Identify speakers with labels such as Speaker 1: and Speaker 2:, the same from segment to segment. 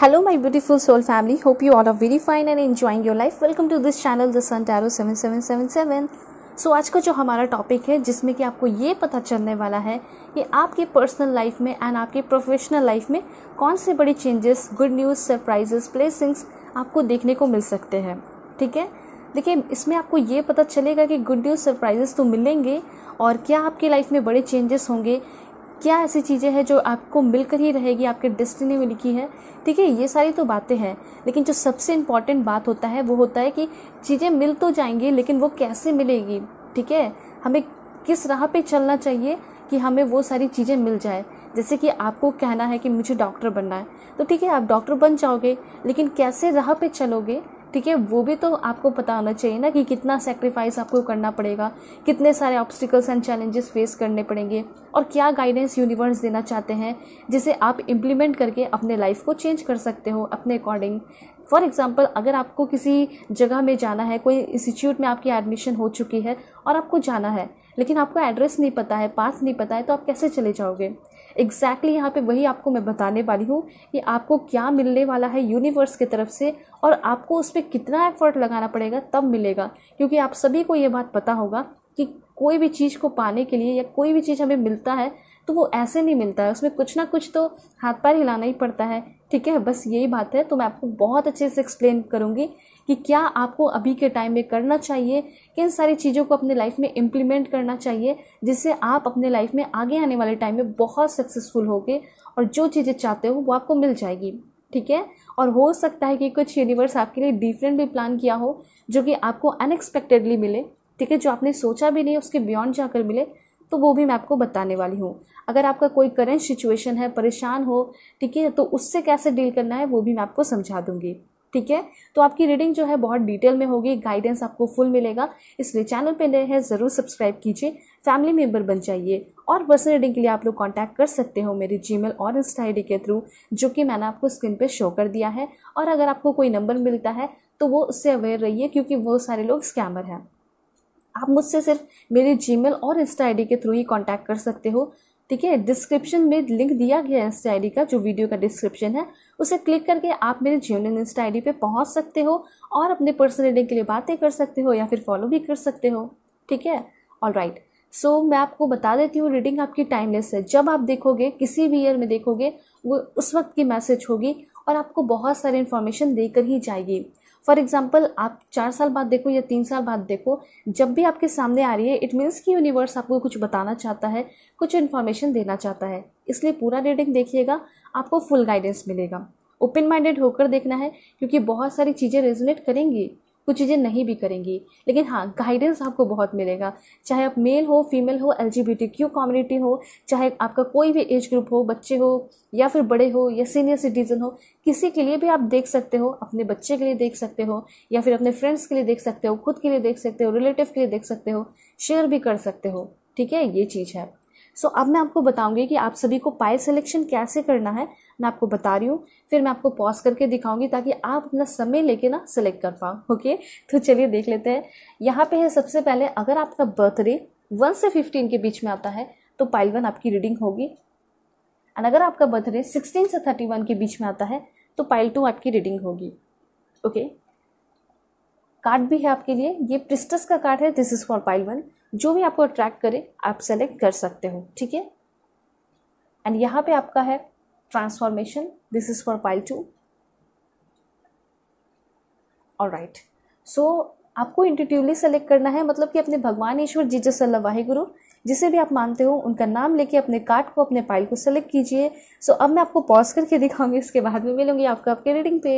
Speaker 1: Hello beautiful soul family hope you all are very fine and very your life welcome to this channel the sun tarot seven seven seven seven so आज का जो हमारा topic है जिसमें कि आपको ये पता चलने वाला है कि आपके पर्सनल लाइफ में एंड आपके प्रोफेशनल लाइफ में कौन से बड़े changes good news surprises blessings आपको देखने को मिल सकते हैं ठीक है देखिए इसमें आपको ये पता चलेगा कि गुड न्यूज़ सरप्राइजेस तो मिलेंगे और क्या आपकी लाइफ में बड़े चेंजेस होंगे क्या ऐसी चीज़ें हैं जो आपको मिलकर ही रहेगी आपके डेस्टिनी में लिखी है ठीक है ये सारी तो बातें हैं लेकिन जो सबसे इम्पॉर्टेंट बात होता है वो होता है कि चीज़ें मिल तो जाएंगी लेकिन वो कैसे मिलेगी ठीक है हमें किस राह पे चलना चाहिए कि हमें वो सारी चीज़ें मिल जाए जैसे कि आपको कहना है कि मुझे डॉक्टर बनना है तो ठीक है आप डॉक्टर बन जाओगे लेकिन कैसे राह पे चलोगे ठीक है वो भी तो आपको पता होना चाहिए ना कि कितना सेक्रीफाइस आपको करना पड़ेगा कितने सारे ऑब्स्टिकल्स एंड चैलेंजेस फेस करने पड़ेंगे और क्या गाइडेंस यूनिवर्स देना चाहते हैं जिसे आप इम्प्लीमेंट करके अपने लाइफ को चेंज कर सकते हो अपने अकॉर्डिंग फॉर एग्ज़ाम्पल अगर आपको किसी जगह में जाना है कोई इंस्टीट्यूट में आपकी एडमिशन हो चुकी है और आपको जाना है लेकिन आपको एड्रेस नहीं पता है पास नहीं पता है तो आप कैसे चले जाओगे एग्जैक्टली exactly यहाँ पे वही आपको मैं बताने वाली हूँ कि आपको क्या मिलने वाला है यूनिवर्स की तरफ से और आपको उस पर कितना एफर्ट लगाना पड़ेगा तब मिलेगा क्योंकि आप सभी को ये बात पता होगा कि कोई भी चीज़ को पाने के लिए या कोई भी चीज़ हमें मिलता है तो वो ऐसे नहीं मिलता है उसमें कुछ ना कुछ तो हाथ पैर हिलाना ही पड़ता है ठीक है बस यही बात है तो मैं आपको बहुत अच्छे से एक्सप्लेन करूँगी कि क्या आपको अभी के टाइम में करना चाहिए किन सारी चीज़ों को अपने लाइफ में इम्प्लीमेंट करना चाहिए जिससे आप अपने लाइफ में आगे आने वाले टाइम में बहुत सक्सेसफुल होगे और जो चीज़ें चाहते हो वो आपको मिल जाएगी ठीक है और हो सकता है कि कुछ यूनिवर्स आपके लिए डिफरेंट भी प्लान किया हो जो कि आपको अनएक्सपेक्टेडली मिले ठीक है जो आपने सोचा भी नहीं उसके बियॉन्ड जाकर मिले तो वो भी मैं आपको बताने वाली हूँ अगर आपका कोई करेंट सिचुएशन है परेशान हो ठीक है तो उससे कैसे डील करना है वो भी मैं आपको समझा दूँगी ठीक है तो आपकी रीडिंग जो है बहुत डिटेल में होगी गाइडेंस आपको फुल मिलेगा इसलिए चैनल पे नए हैं ज़रूर सब्सक्राइब कीजिए फैमिली मेम्बर बन जाइए और पर्सनल रीडिंग के लिए आप लोग कांटेक्ट कर सकते हो मेरी जीमेल और इंस्टा आई के थ्रू जो कि मैंने आपको स्क्रीन पे शो कर दिया है और अगर आपको कोई नंबर मिलता है तो वो उससे अवेयर रहिए क्योंकि वो सारे लोग स्कैमर हैं आप मुझसे सिर्फ मेरी जी और इंस्टा आई के थ्रू ही कॉन्टैक्ट कर सकते हो ठीक है डिस्क्रिप्शन में लिंक दिया गया है इंस्टा आई का जो वीडियो का डिस्क्रिप्शन है उसे क्लिक करके आप मेरे जीवन इंस्टा आई पर पहुँच सकते हो और अपने पर्सनल रीडिंग के लिए बातें कर सकते हो या फिर फॉलो भी कर सकते हो ठीक है ऑल राइट सो मैं आपको बता देती हूँ रीडिंग आपकी टाइमलेस है जब आप देखोगे किसी भी ईयर में देखोगे वो उस वक्त की मैसेज होगी और आपको बहुत सारी इन्फॉर्मेशन देकर ही जाएगी फॉर एग्जाम्पल आप चार साल बाद देखो या तीन साल बाद देखो जब भी आपके सामने आ रही है इट मीन्स कि यूनिवर्स आपको कुछ बताना चाहता है कुछ इन्फॉर्मेशन देना चाहता है इसलिए पूरा रीडिंग देखिएगा आपको फुल गाइडेंस मिलेगा ओपन माइंडेड होकर देखना है क्योंकि बहुत सारी चीज़ें रेजोनेट करेंगी कुछ चीज़ें नहीं भी करेंगी लेकिन हाँ गाइडेंस आपको बहुत मिलेगा चाहे आप मेल हो फीमेल हो एल कम्युनिटी हो चाहे आपका कोई भी एज ग्रुप हो बच्चे हो या फिर बड़े हो या सीनियर सिटीज़न हो किसी के लिए भी आप देख सकते हो अपने बच्चे के लिए देख सकते हो या फिर अपने फ्रेंड्स के लिए देख सकते हो खुद के लिए देख सकते हो रिलेटिव के लिए देख सकते हो शेयर भी कर सकते हो ठीक है ये चीज़ है सो so, अब मैं आपको बताऊंगी कि आप सभी को पाइल सिलेक्शन कैसे करना है मैं आपको बता रही हूँ फिर मैं आपको पॉज करके दिखाऊंगी ताकि आप अपना समय लेके ना सिलेक्ट कर पाओ ओके तो चलिए देख लेते हैं यहाँ पे है सबसे पहले अगर आपका बर्थडे वन से फिफ्टीन के बीच में आता है तो पाइल वन आपकी रीडिंग होगी एंड अगर आपका बर्थडे सिक्सटीन से थर्टी वन के बीच में आता है तो पाइल टू आपकी रीडिंग होगी ओके कार्ड भी है आपके लिए ये प्रिस्टस का कार्ड है this is for pile one जो भी आपको अट्रैक्ट करे आप सेलेक्ट कर सकते हो ठीक है एंड यहाँ पे आपका है transformation this is for pile two और राइट सो आपको इंटीट्यूवली सेलेक्ट करना है मतलब कि अपने भगवान ईश्वर जीजस अल्लाह वाहिगुरु जिसे भी आप मानते हो उनका नाम लेके अपने कार्ड को अपने पाइल को सेलेक्ट कीजिए सो so, अब मैं आपको पॉज करके दिखाऊंगी इसके बाद में मिलूंगी आपको आपके रीडिंग पे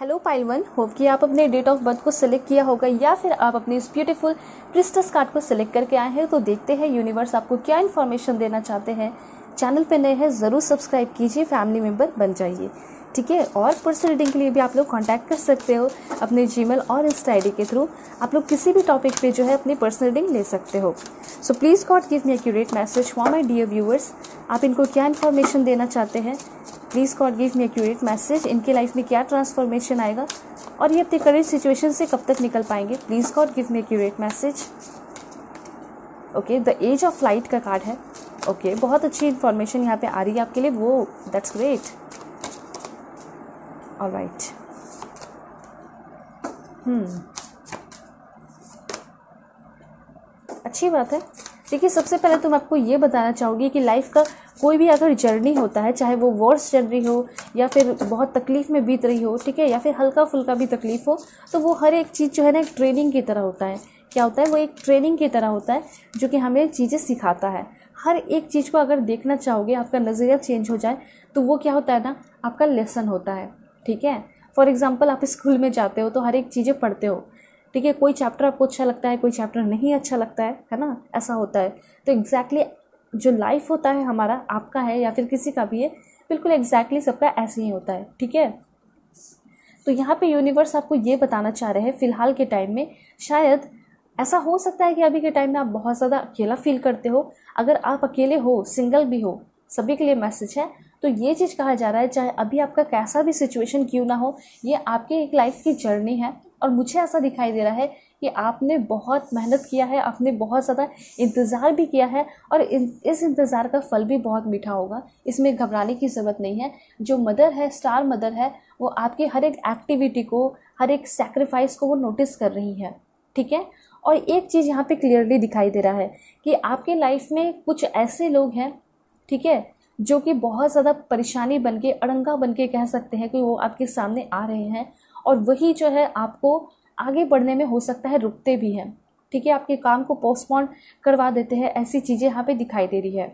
Speaker 1: हेलो पाइल वन होप कि आप अपने डेट ऑफ बर्थ को सिलेक्ट किया होगा या फिर आप अपने इस ब्यूटीफुल क्रिस्टस कार्ड को सिलेक्ट करके आए हैं तो देखते हैं यूनिवर्स आपको क्या इन्फॉर्मेशन देना चाहते हैं चैनल पर नए हैं ज़रूर सब्सक्राइब कीजिए फैमिली मेम्बर बन जाइए ठीक है और पर्सनल रीडिंग के लिए भी आप लोग कॉन्टैक्ट कर सकते हो अपने जी और इंस्टा आई के थ्रू आप लोग किसी भी टॉपिक पर जो है अपनी पर्सनल रीडिंग ले सकते हो so please God give me accurate message for my dear viewers आप इनको क्या इन्फॉर्मेशन देना चाहते हैं please God give me accurate message इनके लाइफ में क्या ट्रांसफॉर्मेशन आएगा और ये अपने करेंट सिचुएशन से कब तक निकल पाएंगे please God give me accurate message okay the age of light का कार्ड है ओके okay, बहुत अच्छी इन्फॉर्मेशन यहाँ पे आ रही है आपके लिए वो दैट्स ग्रेट और राइट हम्म अच्छी बात है देखिए सबसे पहले तो मैं आपको ये बताना चाहूँगी कि लाइफ का कोई भी अगर जर्नी होता है चाहे वो वर्स जर्नी हो या फिर बहुत तकलीफ़ में बीत रही हो ठीक है या फिर हल्का फुल्का भी तकलीफ़ हो तो वो हर एक चीज़ जो है ना एक ट्रेनिंग की तरह होता है क्या होता है वो एक ट्रेनिंग की तरह होता है जो कि हमें चीज़ें सिखाता है हर एक चीज़ को अगर देखना चाहोगे आपका नज़रिया चेंज हो जाए तो वो क्या होता है ना आपका लेसन होता है ठीक है फॉर एग्ज़ाम्पल आप स्कूल में जाते हो तो हर एक चीज़ें पढ़ते हो ठीक है कोई चैप्टर आपको अच्छा लगता है कोई चैप्टर नहीं अच्छा लगता है है ना ऐसा होता है तो एग्जैक्टली exactly जो लाइफ होता है हमारा आपका है या फिर किसी का भी है बिल्कुल एग्जैक्टली exactly सबका ऐसे ही होता है ठीक है तो यहाँ पे यूनिवर्स आपको ये बताना चाह रहे हैं फ़िलहाल के टाइम में शायद ऐसा हो सकता है कि अभी के टाइम में आप बहुत ज़्यादा अकेला फील करते हो अगर आप अकेले हो सिंगल भी हो सभी के लिए मैसेज है तो ये चीज़ कहा जा रहा है चाहे अभी आपका कैसा भी सिचुएशन क्यों ना हो ये आपके एक लाइफ की जर्नी है और मुझे ऐसा दिखाई दे रहा है कि आपने बहुत मेहनत किया है आपने बहुत ज़्यादा इंतज़ार भी किया है और इस इंतज़ार का फल भी बहुत मीठा होगा इसमें घबराने की ज़रूरत नहीं है जो मदर है स्टार मदर है वो आपकी हर एक एक्टिविटी को हर एक सेक्रीफाइस को वो नोटिस कर रही है ठीक है और एक चीज़ यहाँ पे क्लियरली दिखाई दे रहा है कि आपके लाइफ में कुछ ऐसे लोग हैं ठीक है जो कि बहुत ज़्यादा परेशानी बन के अड़ंगा बन के कह सकते हैं कि वो आपके सामने आ रहे हैं और वही जो है आपको आगे बढ़ने में हो सकता है रुकते भी हैं ठीक है आपके काम को पोस्टपोन करवा देते हैं ऐसी चीज़ें यहाँ पे दिखाई दे रही है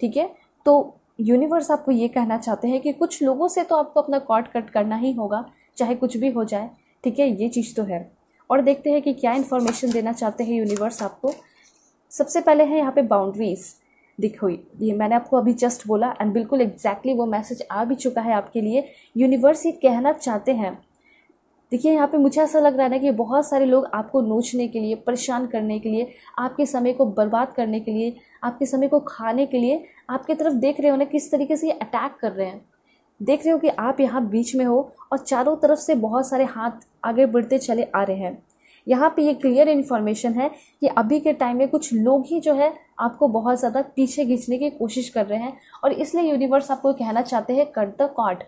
Speaker 1: ठीक है तो यूनिवर्स आपको ये कहना चाहते हैं कि कुछ लोगों से तो आपको अपना कॉट कट करना ही होगा चाहे कुछ भी हो जाए ठीक है ये चीज़ तो है और देखते हैं कि क्या इन्फॉर्मेशन देना चाहते हैं यूनिवर्स आपको सबसे पहले है यहाँ पे बाउंड्रीज दिख हुई ये मैंने आपको अभी जस्ट बोला एंड बिल्कुल एग्जैक्टली exactly वो मैसेज आ भी चुका है आपके लिए यूनिवर्स ये कहना चाहते हैं देखिए यहाँ पे मुझे ऐसा लग रहा है ना कि बहुत सारे लोग आपको नोचने के लिए परेशान करने के लिए आपके समय को बर्बाद करने के लिए आपके समय को खाने के लिए आपकी तरफ देख रहे हो ना किस तरीके से ये अटैक कर रहे हैं देख रहे हो कि आप यहाँ बीच में हो और चारों तरफ से बहुत सारे हाथ आगे बढ़ते चले आ रहे हैं यहाँ पे ये क्लियर इन्फॉर्मेशन है कि अभी के टाइम में कुछ लोग ही जो है आपको बहुत ज़्यादा पीछे खींचने की कोशिश कर रहे हैं और इसलिए यूनिवर्स आपको कहना चाहते हैं कट द कॉट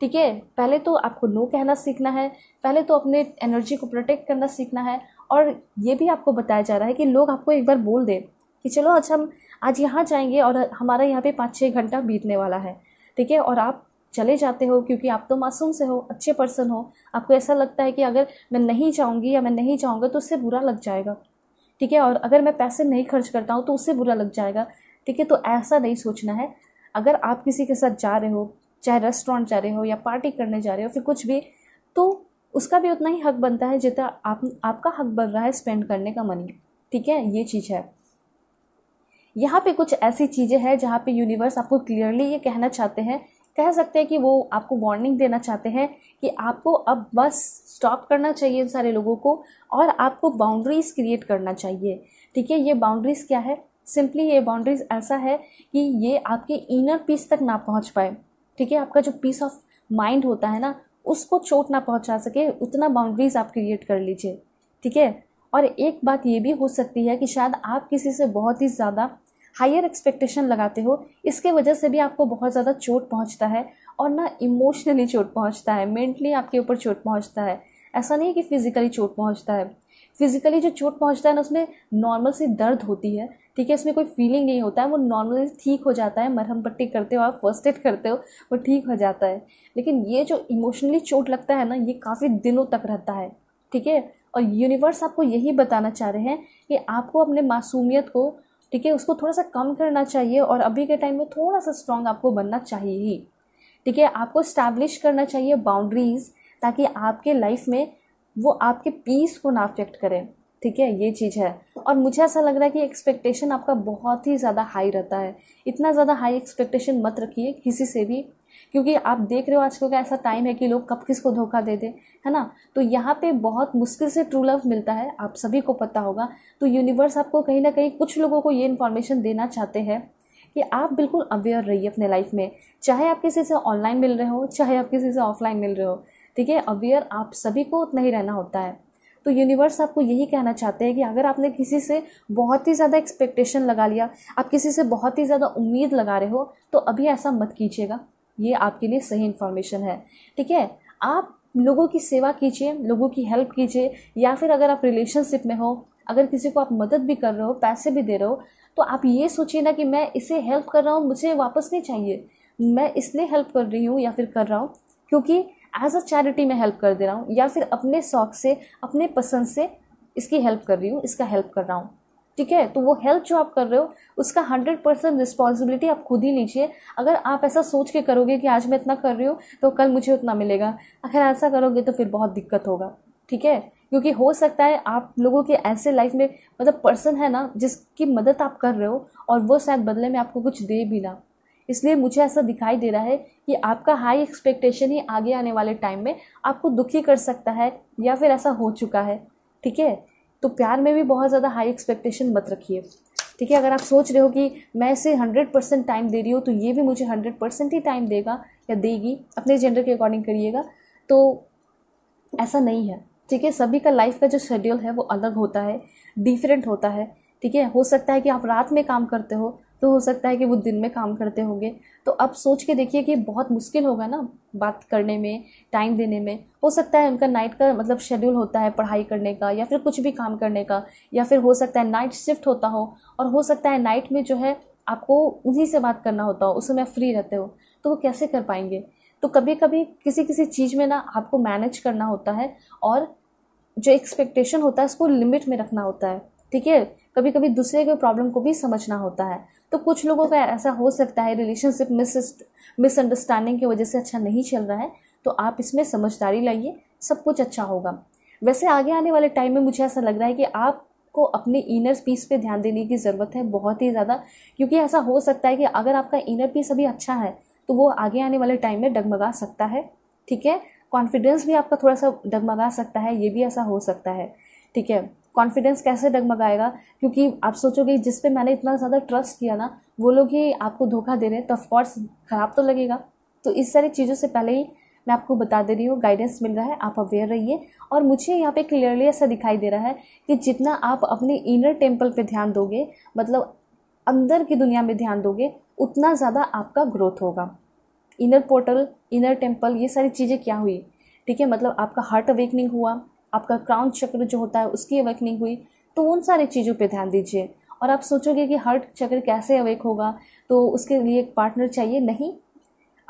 Speaker 1: ठीक है पहले तो आपको नो कहना सीखना है पहले तो अपने एनर्जी को प्रोटेक्ट करना सीखना है और ये भी आपको बताया जा रहा है कि लोग आपको एक बार बोल दें कि चलो अच्छा हम आज यहाँ जाएंगे और हमारा यहाँ पे पाँच छः घंटा बीतने वाला है ठीक है और आप चले जाते हो क्योंकि आप तो मासूम से हो अच्छे पर्सन हो आपको ऐसा लगता है कि अगर मैं नहीं जाऊँगी या मैं नहीं जाऊँगा तो उससे बुरा लग जाएगा ठीक है और अगर मैं पैसे नहीं खर्च करता हूँ तो उससे बुरा लग जाएगा ठीक है तो ऐसा नहीं सोचना है अगर आप किसी के साथ जा रहे हो चाहे रेस्टोरेंट जा रहे हो या पार्टी करने जा रहे हो फिर कुछ भी तो उसका भी उतना ही हक बनता है जितना आप आपका हक बन रहा है स्पेंड करने का मनी ठीक है ये चीज़ है यहाँ पे कुछ ऐसी चीज़ें हैं जहाँ पे यूनिवर्स आपको क्लियरली ये कहना चाहते हैं कह सकते हैं कि वो आपको वार्निंग देना चाहते हैं कि आपको अब बस स्टॉप करना चाहिए इन सारे लोगों को और आपको बाउंड्रीज क्रिएट करना चाहिए ठीक है ये बाउंड्रीज क्या है सिंपली ये बाउंड्रीज ऐसा है कि ये आपके इनर पीस तक ना पहुँच पाए ठीक है आपका जो पीस ऑफ माइंड होता है ना उसको चोट ना पहुंचा सके उतना बाउंड्रीज आप क्रिएट कर लीजिए ठीक है और एक बात ये भी हो सकती है कि शायद आप किसी से बहुत ही ज़्यादा हायर एक्सपेक्टेशन लगाते हो इसके वजह से भी आपको बहुत ज़्यादा चोट पहुंचता है और ना इमोशनली चोट पहुंचता है मेंटली आपके ऊपर चोट पहुंचता है ऐसा नहीं है कि फिज़िकली चोट पहुंचता है फिजिकली जो चोट पहुंचता है ना उसमें नॉर्मल सी दर्द होती है ठीक है इसमें कोई फीलिंग नहीं होता है वो नॉर्मली ठीक हो जाता है मरहम पट्टी करते हो आप फर्स्ट एड करते हो वो ठीक हो जाता है लेकिन ये जो इमोशनली चोट लगता है ना ये काफ़ी दिनों तक रहता है ठीक है और यूनिवर्स आपको यही बताना चाह रहे हैं कि आपको अपने मासूमियत को ठीक है उसको थोड़ा सा कम करना चाहिए और अभी के टाइम में थोड़ा सा स्ट्रांग आपको बनना चाहिए ही ठीक है आपको स्टैब्लिश करना चाहिए बाउंड्रीज़ ताकि आपके लाइफ में वो आपके पीस को ना अफेक्ट करें ठीक है ये चीज़ है और मुझे ऐसा लग रहा है कि एक्सपेक्टेशन आपका बहुत ही ज़्यादा हाई रहता है इतना ज़्यादा हाई एक्सपेक्टेशन मत रखिए किसी से भी क्योंकि आप देख रहे हो आजकल का ऐसा टाइम है कि लोग कब किस को धोखा दे दे है ना तो यहाँ पे बहुत मुश्किल से ट्रू लव मिलता है आप सभी को पता होगा तो यूनिवर्स आपको कहीं ना कहीं कुछ लोगों को ये इन्फॉर्मेशन देना चाहते हैं कि आप बिल्कुल अवेयर रहिए अपने लाइफ में चाहे आप किसी से ऑनलाइन मिल रहे हो चाहे आप किसी से ऑफलाइन मिल रहे हो ठीक है अवेयर आप सभी को उतना ही रहना होता है तो यूनिवर्स आपको यही कहना चाहते हैं कि अगर आपने किसी से बहुत ही ज़्यादा एक्सपेक्टेशन लगा लिया आप किसी से बहुत ही ज़्यादा उम्मीद लगा रहे हो तो अभी ऐसा मत कीजिएगा ये आपके लिए सही इन्फॉर्मेशन है ठीक है आप लोगों की सेवा कीजिए लोगों की हेल्प कीजिए या फिर अगर आप रिलेशनशिप में हो अगर किसी को आप मदद भी कर रहे हो पैसे भी दे रहे हो तो आप ये सोचिए ना कि मैं इसे हेल्प कर रहा हूँ मुझे वापस नहीं चाहिए मैं इसलिए हेल्प कर रही हूँ या फिर कर रहा हूँ क्योंकि एज अ चैरिटी मैं हेल्प कर दे रहा हूँ या फिर अपने शौक से अपने पसंद से इसकी हेल्प कर रही हूँ इसका हेल्प कर रहा हूँ ठीक है तो वो हेल्प जो आप कर रहे हो उसका हंड्रेड परसेंट रिस्पॉन्सिबिलिटी आप खुद ही लीजिए अगर आप ऐसा सोच के करोगे कि आज मैं इतना कर रही हूँ तो कल मुझे उतना मिलेगा अगर ऐसा करोगे तो फिर बहुत दिक्कत होगा ठीक है क्योंकि हो सकता है आप लोगों के ऐसे लाइफ में मतलब पर्सन है ना जिसकी मदद आप कर रहे हो और वो शायद बदले में आपको कुछ दे भी ना इसलिए मुझे ऐसा दिखाई दे रहा है कि आपका हाई एक्सपेक्टेशन ही आगे आने वाले टाइम में आपको दुखी कर सकता है या फिर ऐसा हो चुका है ठीक है तो प्यार में भी बहुत ज़्यादा हाई एक्सपेक्टेशन मत रखिए ठीक है अगर आप सोच रहे हो कि मैं इसे हंड्रेड परसेंट टाइम दे रही हूँ तो ये भी मुझे हंड्रेड परसेंट ही टाइम देगा या देगी अपने जेंडर के अकॉर्डिंग करिएगा तो ऐसा नहीं है ठीक है सभी का लाइफ का जो शेड्यूल है वो अलग होता है डिफरेंट होता है ठीक है हो सकता है कि आप रात में काम करते हो तो हो सकता है कि वो दिन में काम करते होंगे तो अब सोच के देखिए कि बहुत मुश्किल होगा ना बात करने में टाइम देने में हो सकता है उनका नाइट का मतलब शेड्यूल होता है पढ़ाई करने का या फिर कुछ भी काम करने का या फिर हो सकता है नाइट शिफ्ट होता हो और हो सकता है नाइट में जो है आपको उन्हीं से बात करना होता हो उस समय फ्री रहते हो तो वो कैसे कर पाएंगे तो कभी कभी किसी किसी चीज़ में ना आपको मैनेज करना होता है और जो एक्सपेक्टेशन होता है उसको लिमिट में रखना होता है ठीक है कभी कभी दूसरे के प्रॉब्लम को भी समझना होता है तो कुछ लोगों का ऐसा हो सकता है रिलेशनशिप मिस मिसअंडरस्टैंडिंग की वजह से अच्छा नहीं चल रहा है तो आप इसमें समझदारी लाइए सब कुछ अच्छा होगा वैसे आगे आने वाले टाइम में मुझे ऐसा लग रहा है कि आप को अपने इनर पीस पे ध्यान देने की ज़रूरत है बहुत ही ज़्यादा क्योंकि ऐसा हो सकता है कि अगर आपका इनर पीस अभी अच्छा है तो वो आगे आने वाले टाइम में डगमगा सकता है ठीक है कॉन्फिडेंस भी आपका थोड़ा सा डगमगा सकता है ये भी ऐसा हो सकता है ठीक है कॉन्फिडेंस कैसे डगमगाएगा क्योंकि आप सोचोगे जिस पे मैंने इतना ज़्यादा ट्रस्ट किया ना वो लोग ही आपको धोखा दे रहे हैं तो ऑफकोर्स ख़राब तो लगेगा तो इस सारी चीज़ों से पहले ही मैं आपको बता दे रही हूँ गाइडेंस मिल रहा है आप अवेयर रहिए और मुझे यहाँ पे क्लियरली ऐसा दिखाई दे रहा है कि जितना आप अपने इनर टेम्पल पे ध्यान दोगे मतलब अंदर की दुनिया में ध्यान दोगे उतना ज़्यादा आपका ग्रोथ होगा इनर पोर्टल इनर टेम्पल ये सारी चीज़ें क्या हुई ठीक है मतलब आपका हार्ट अवेकनिंग हुआ आपका क्राउन चक्र जो होता है उसकी अवेकनिंग हुई तो उन सारी चीज़ों पर ध्यान दीजिए और आप सोचोगे कि हर्ट चक्र कैसे अवेक होगा तो उसके लिए एक पार्टनर चाहिए नहीं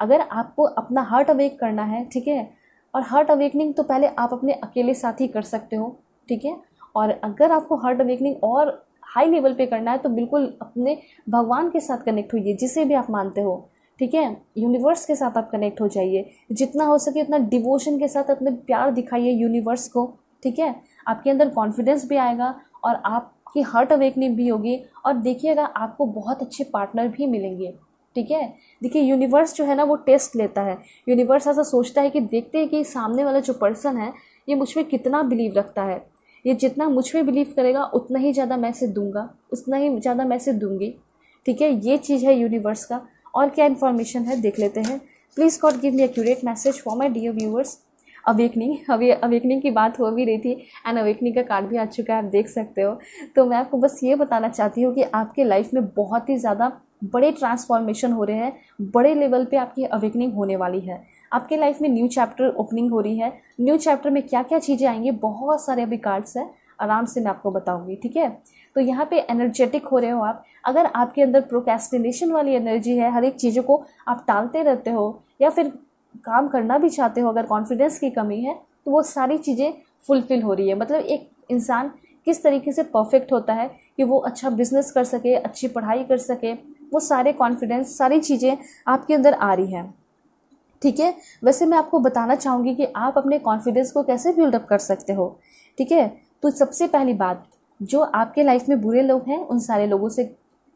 Speaker 1: अगर आपको अपना हार्ट अवेक करना है ठीक है और हार्ट अवेकनिंग तो पहले आप अपने अकेले साथ ही कर सकते हो ठीक है और अगर आपको हार्ट अवेकनिंग और हाई लेवल पे करना है तो बिल्कुल अपने भगवान के साथ कनेक्ट होइए जिसे भी आप मानते हो ठीक है यूनिवर्स के साथ आप कनेक्ट हो जाइए जितना हो सके उतना डिवोशन के साथ अपने प्यार दिखाइए यूनिवर्स को ठीक है आपके अंदर कॉन्फिडेंस भी आएगा और आपकी हार्ट अवेकनिंग भी होगी और देखिएगा आपको बहुत अच्छे पार्टनर भी मिलेंगे ठीक है देखिए यूनिवर्स जो है ना वो टेस्ट लेता है यूनिवर्स ऐसा सोचता है कि देखते हैं कि सामने वाला जो पर्सन है ये मुझ में कितना बिलीव रखता है ये जितना मुझ में बिलीव करेगा उतना ही ज़्यादा मैसेज दूंगा उतना ही ज़्यादा मैसेज दूंगी ठीक है ये चीज़ है यूनिवर्स का और क्या इन्फॉर्मेशन है देख लेते हैं please God give me accurate message for my dear viewers awakening अवे अवेकनिंग की बात हो भी रही थी एंड अवेकनिंग का कार्ड भी आ चुका है आप देख सकते हो तो मैं आपको बस ये बताना चाहती हूँ कि आपके लाइफ में बहुत ही ज़्यादा बड़े ट्रांसफॉर्मेशन हो रहे हैं बड़े लेवल पे आपकी अवेकनिंग होने वाली है आपके लाइफ में न्यू चैप्टर ओपनिंग हो रही है न्यू चैप्टर में क्या क्या चीज़ें आएंगी बहुत सारे अभी कार्ड्स हैं आराम से मैं आपको बताऊँगी ठीक है तो यहाँ पे एनर्जेटिक हो रहे हो आप अगर आपके अंदर प्रोकेस्टिनेशन वाली एनर्जी है हर एक चीज़ों को आप टालते रहते हो या फिर काम करना भी चाहते हो अगर कॉन्फिडेंस की कमी है तो वो सारी चीज़ें फुलफ़िल हो रही है मतलब एक इंसान किस तरीके से परफेक्ट होता है कि वो अच्छा बिजनेस कर सके अच्छी पढ़ाई कर सके वो सारे कॉन्फिडेंस सारी चीज़ें आपके अंदर आ रही हैं ठीक है वैसे मैं आपको बताना चाहूँगी कि आप अपने कॉन्फिडेंस को कैसे बिल्डअप कर सकते हो ठीक है तो सबसे पहली बात जो आपके लाइफ में बुरे लोग हैं उन सारे लोगों से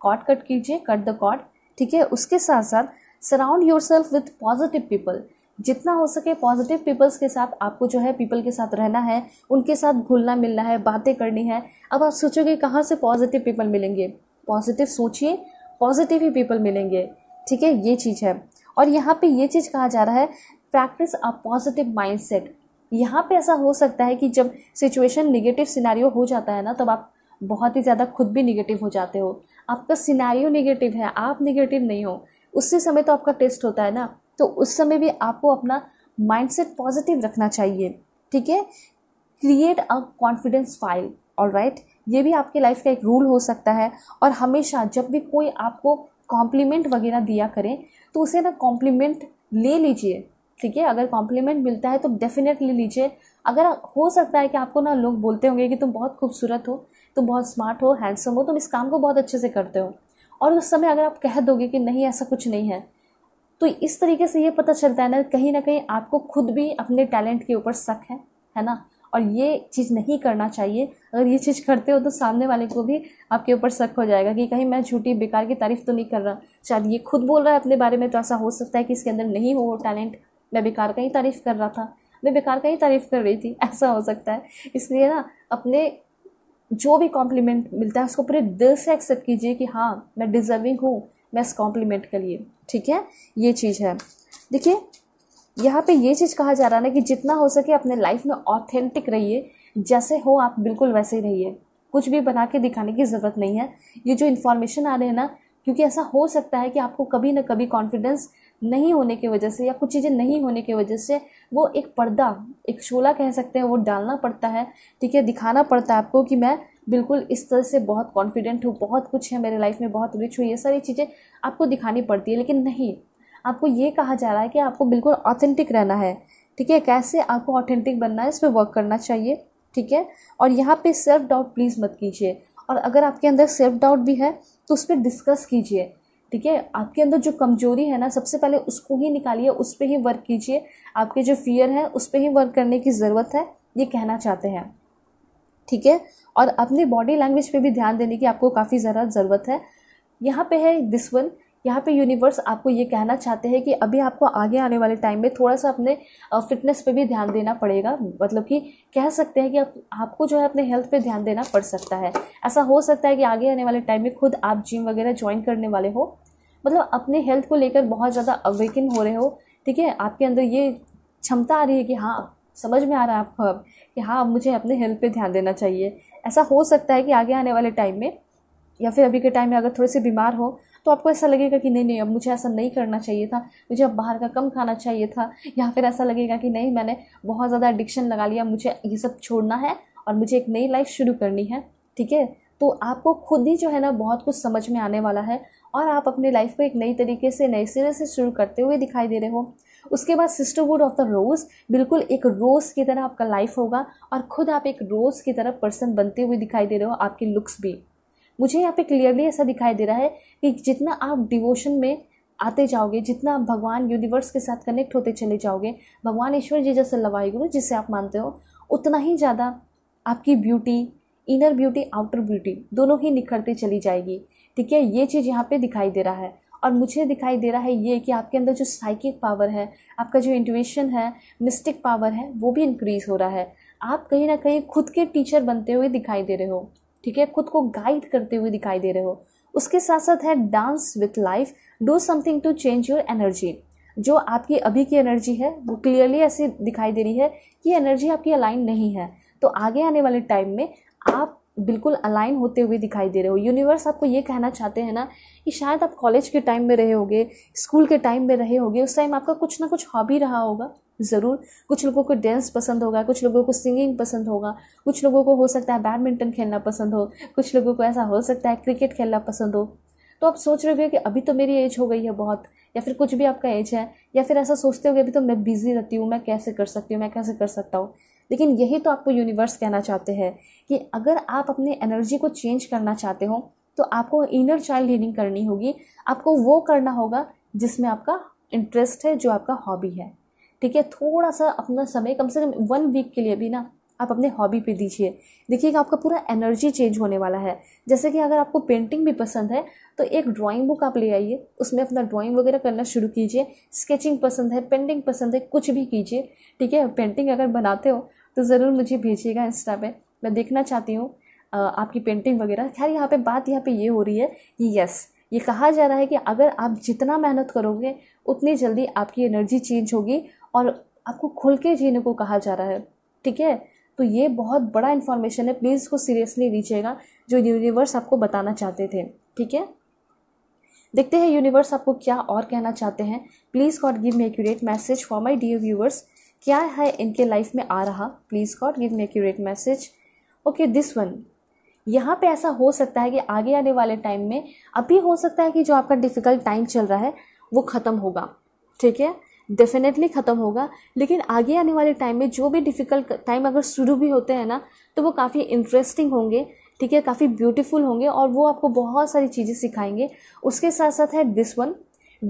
Speaker 1: कॉट कट कीजिए कट द कॉट ठीक है उसके साथ साथ surround yourself with positive people जितना हो सके पॉजिटिव पीपल्स के साथ आपको जो है पीपल के साथ रहना है उनके साथ घुलना मिलना है बातें करनी है अब आप सोचोगे कहाँ से पॉजिटिव पीपल मिलेंगे पॉजिटिव सोचिए पॉजिटिव ही पीपल मिलेंगे ठीक है ये चीज़ है और यहाँ पे ये चीज़ कहा जा रहा है प्रैक्टिस अ पॉजिटिव माइंडसेट यहाँ पे ऐसा हो सकता है कि जब सिचुएशन निगेटिव सिनारियो हो जाता है ना तब आप बहुत ही ज़्यादा खुद भी निगेटिव हो जाते हो आपका सिनारियो निगेटिव है आप निगेटिव नहीं हो उससे समय तो आपका टेस्ट होता है ना तो उस समय भी आपको अपना माइंडसेट पॉजिटिव रखना चाहिए ठीक है क्रिएट अ कॉन्फिडेंस फाइल और राइट ये भी आपके लाइफ का एक रूल हो सकता है और हमेशा जब भी कोई आपको कॉम्प्लीमेंट वगैरह दिया करें तो उसे ना कॉम्प्लीमेंट ले लीजिए ठीक है अगर कॉम्प्लीमेंट मिलता है तो डेफिनेटली लीजिए अगर हो सकता है कि आपको ना लोग बोलते होंगे कि तुम बहुत खूबसूरत हो तुम बहुत स्मार्ट हो हैंडसम हो तुम इस काम को बहुत अच्छे से करते हो और उस समय अगर आप कह दोगे कि नहीं ऐसा कुछ नहीं है तो इस तरीके से ये पता चलता है ना कहीं ना कहीं आपको खुद भी अपने टैलेंट के ऊपर शक है है ना और ये चीज़ नहीं करना चाहिए अगर ये चीज़ करते हो तो सामने वाले को भी आपके ऊपर शक हो जाएगा कि कहीं मैं झूठी बेकार की तारीफ़ तो नहीं कर रहा शायद ये खुद बोल रहा है अपने बारे में तो ऐसा हो सकता है कि इसके अंदर नहीं हो वो टैलेंट मैं बेकार का ही तारीफ़ कर रहा था मैं बेकार का ही तारीफ़ कर रही थी ऐसा हो सकता है इसलिए ना अपने जो भी कॉम्प्लीमेंट मिलता है उसको पूरे दिल से एक्सेप्ट कीजिए कि हाँ मैं डिज़र्विंग हूँ मैं इस कॉम्प्लीमेंट के लिए ठीक है ये चीज़ है देखिए यहाँ पे ये चीज़ कहा जा रहा है ना कि जितना हो सके अपने लाइफ में ऑथेंटिक रहिए जैसे हो आप बिल्कुल वैसे ही रहिए कुछ भी बना के दिखाने की ज़रूरत नहीं है ये जो इन्फॉर्मेशन आ रहे हैं ना क्योंकि ऐसा हो सकता है कि आपको कभी ना कभी कॉन्फिडेंस नहीं होने की वजह से या कुछ चीज़ें नहीं होने की वजह से वो एक पर्दा एक शोला कह सकते हैं वो डालना पड़ता है ठीक है दिखाना पड़ता है आपको कि मैं बिल्कुल इस तरह से बहुत कॉन्फिडेंट हूँ बहुत कुछ है मेरे लाइफ में बहुत रिच हूँ ये सारी चीज़ें आपको दिखानी पड़ती है लेकिन नहीं आपको ये कहा जा रहा है कि आपको बिल्कुल ऑथेंटिक रहना है ठीक है कैसे आपको ऑथेंटिक बनना है इस पर वर्क करना चाहिए ठीक है और यहाँ पे सेल्फ डाउट प्लीज़ मत कीजिए और अगर आपके अंदर सेल्फ डाउट भी है तो उस पर डिस्कस कीजिए ठीक है आपके अंदर जो कमजोरी है ना सबसे पहले उसको ही निकालिए उस पर ही वर्क कीजिए आपके जो फियर है उस पर ही वर्क करने की ज़रूरत है ये कहना चाहते हैं ठीक है और अपने बॉडी लैंग्वेज पे भी ध्यान देने की आपको काफ़ी ज़रा ज़रूरत है यहाँ पे है दिस वन यहाँ पे यूनिवर्स आपको ये कहना चाहते हैं कि अभी आपको आगे आने वाले टाइम में थोड़ा सा अपने फिटनेस पे भी ध्यान देना पड़ेगा मतलब कि कह सकते हैं कि आप आपको जो है अपने हेल्थ पे ध्यान देना पड़ सकता है ऐसा हो सकता है कि आगे आने वाले टाइम में खुद आप जिम वगैरह ज्वाइन करने वाले हो मतलब अपने हेल्थ को लेकर बहुत ज़्यादा अवेकिन हो रहे हो ठीक है आपके अंदर ये क्षमता आ रही है कि हाँ समझ में आ रहा है आपको अब कि हाँ अब मुझे अपने हेल्थ पे ध्यान देना चाहिए ऐसा हो सकता है कि आगे आने वाले टाइम में या फिर अभी के टाइम में अगर थोड़े से बीमार हो तो आपको ऐसा लगेगा कि नहीं नहीं अब मुझे ऐसा नहीं करना चाहिए था मुझे अब बाहर का कम खाना चाहिए था या फिर ऐसा लगेगा कि नहीं मैंने बहुत ज़्यादा एडिक्शन लगा लिया मुझे ये सब छोड़ना है और मुझे एक नई लाइफ शुरू करनी है ठीक है तो आपको खुद ही जो है ना बहुत कुछ समझ में आने वाला है और आप अपने लाइफ को एक नई तरीके से नए सिरे से शुरू करते हुए दिखाई दे रहे हो उसके बाद सिस्टरवुड ऑफ द रोज़ बिल्कुल एक रोज़ की तरह आपका लाइफ होगा और ख़ुद आप एक रोज़ की तरह पर्सन बनते हुए दिखाई दे रहे हो आपकी लुक्स भी मुझे यहाँ पे क्लियरली ऐसा दिखाई दे रहा है कि जितना आप डिवोशन में आते जाओगे जितना आप भगवान यूनिवर्स के साथ कनेक्ट होते चले जाओगे भगवान ईश्वर जी जैसे लवाई गुरु जिसे आप मानते हो उतना ही ज़्यादा आपकी beauty inner beauty outer beauty दोनों ही निखरते चली जाएगी ठीक है ये चीज़ यहाँ पे दिखाई दे रहा है और मुझे दिखाई दे रहा है ये कि आपके अंदर जो साइकिक पावर है आपका जो इंटुएशन है मिस्टिक पावर है वो भी इंक्रीज़ हो रहा है आप कहीं ना कहीं खुद के टीचर बनते हुए दिखाई दे रहे हो ठीक है खुद को गाइड करते हुए दिखाई दे रहे हो उसके साथ साथ है dance with life do something to change your energy जो आपकी अभी की एनर्जी है वो क्लियरली ऐसी दिखाई दे रही है कि एनर्जी आपकी अलाइन नहीं है तो आगे आने वाले टाइम में आप बिल्कुल अलाइन होते हुए दिखाई दे रहे हो यूनिवर्स आपको ये कहना चाहते हैं ना कि शायद आप कॉलेज के टाइम में रहे होगे स्कूल के टाइम में रहे होगे उस टाइम आपका कुछ ना कुछ हॉबी रहा होगा ज़रूर कुछ लोगों को डांस पसंद होगा कुछ लोगों को सिंगिंग पसंद होगा कुछ लोगों को हो सकता है बैडमिंटन खेलना पसंद हो कुछ लोगों को ऐसा हो सकता है क्रिकेट खेलना पसंद हो तो आप सोच रहे हो कि अभी तो मेरी एज हो गई है बहुत या फिर कुछ भी आपका एज है या फिर ऐसा सोचते हो कि अभी तो मैं बिज़ी रहती हूँ मैं कैसे कर सकती हूँ मैं कैसे कर सकता हूँ लेकिन यही तो आपको यूनिवर्स कहना चाहते हैं कि अगर आप अपने एनर्जी को चेंज करना चाहते हो तो आपको इनर चाइल्ड हीलिंग करनी होगी आपको वो करना होगा जिसमें आपका इंटरेस्ट है जो आपका हॉबी है ठीक है थोड़ा सा अपना समय कम से कम वन वीक के लिए भी ना आप अपने हॉबी पे दीजिए देखिएगा आपका पूरा एनर्जी चेंज होने वाला है जैसे कि अगर आपको पेंटिंग भी पसंद है तो एक ड्राइंग बुक आप ले आइए उसमें अपना ड्राइंग वगैरह करना शुरू कीजिए स्केचिंग पसंद है पेंटिंग पसंद है कुछ भी कीजिए ठीक है पेंटिंग अगर बनाते हो तो ज़रूर मुझे भेजिएगा इंस्टा पर मैं देखना चाहती हूँ आपकी पेंटिंग वगैरह खैर यहाँ पर बात यहाँ पर ये हो रही है कि यस ये कहा जा रहा है कि अगर आप जितना मेहनत करोगे उतनी जल्दी आपकी एनर्जी चेंज होगी और आपको खुल के जीने को कहा जा रहा है ठीक है तो ये बहुत बड़ा इन्फॉर्मेशन है प्लीज़ इसको सीरियसली लीजिएगा जो यूनिवर्स आपको बताना चाहते थे ठीक है देखते हैं यूनिवर्स आपको क्या और कहना चाहते हैं please God give me accurate message for my dear viewers क्या है इनके लाइफ में आ रहा please God give me accurate message okay this one यहाँ पे ऐसा हो सकता है कि आगे आने वाले टाइम में अभी हो सकता है कि जो आपका डिफ़िकल्ट टाइम चल रहा है वो ख़त्म होगा ठीक है डेफिनेटली ख़त्म होगा लेकिन आगे आने वाले टाइम में जो भी डिफ़िकल्ट टाइम अगर शुरू भी होते हैं ना तो वो काफ़ी इंटरेस्टिंग होंगे ठीक है काफ़ी ब्यूटीफुल होंगे और वो आपको बहुत सारी चीज़ें सिखाएंगे उसके साथ साथ है this one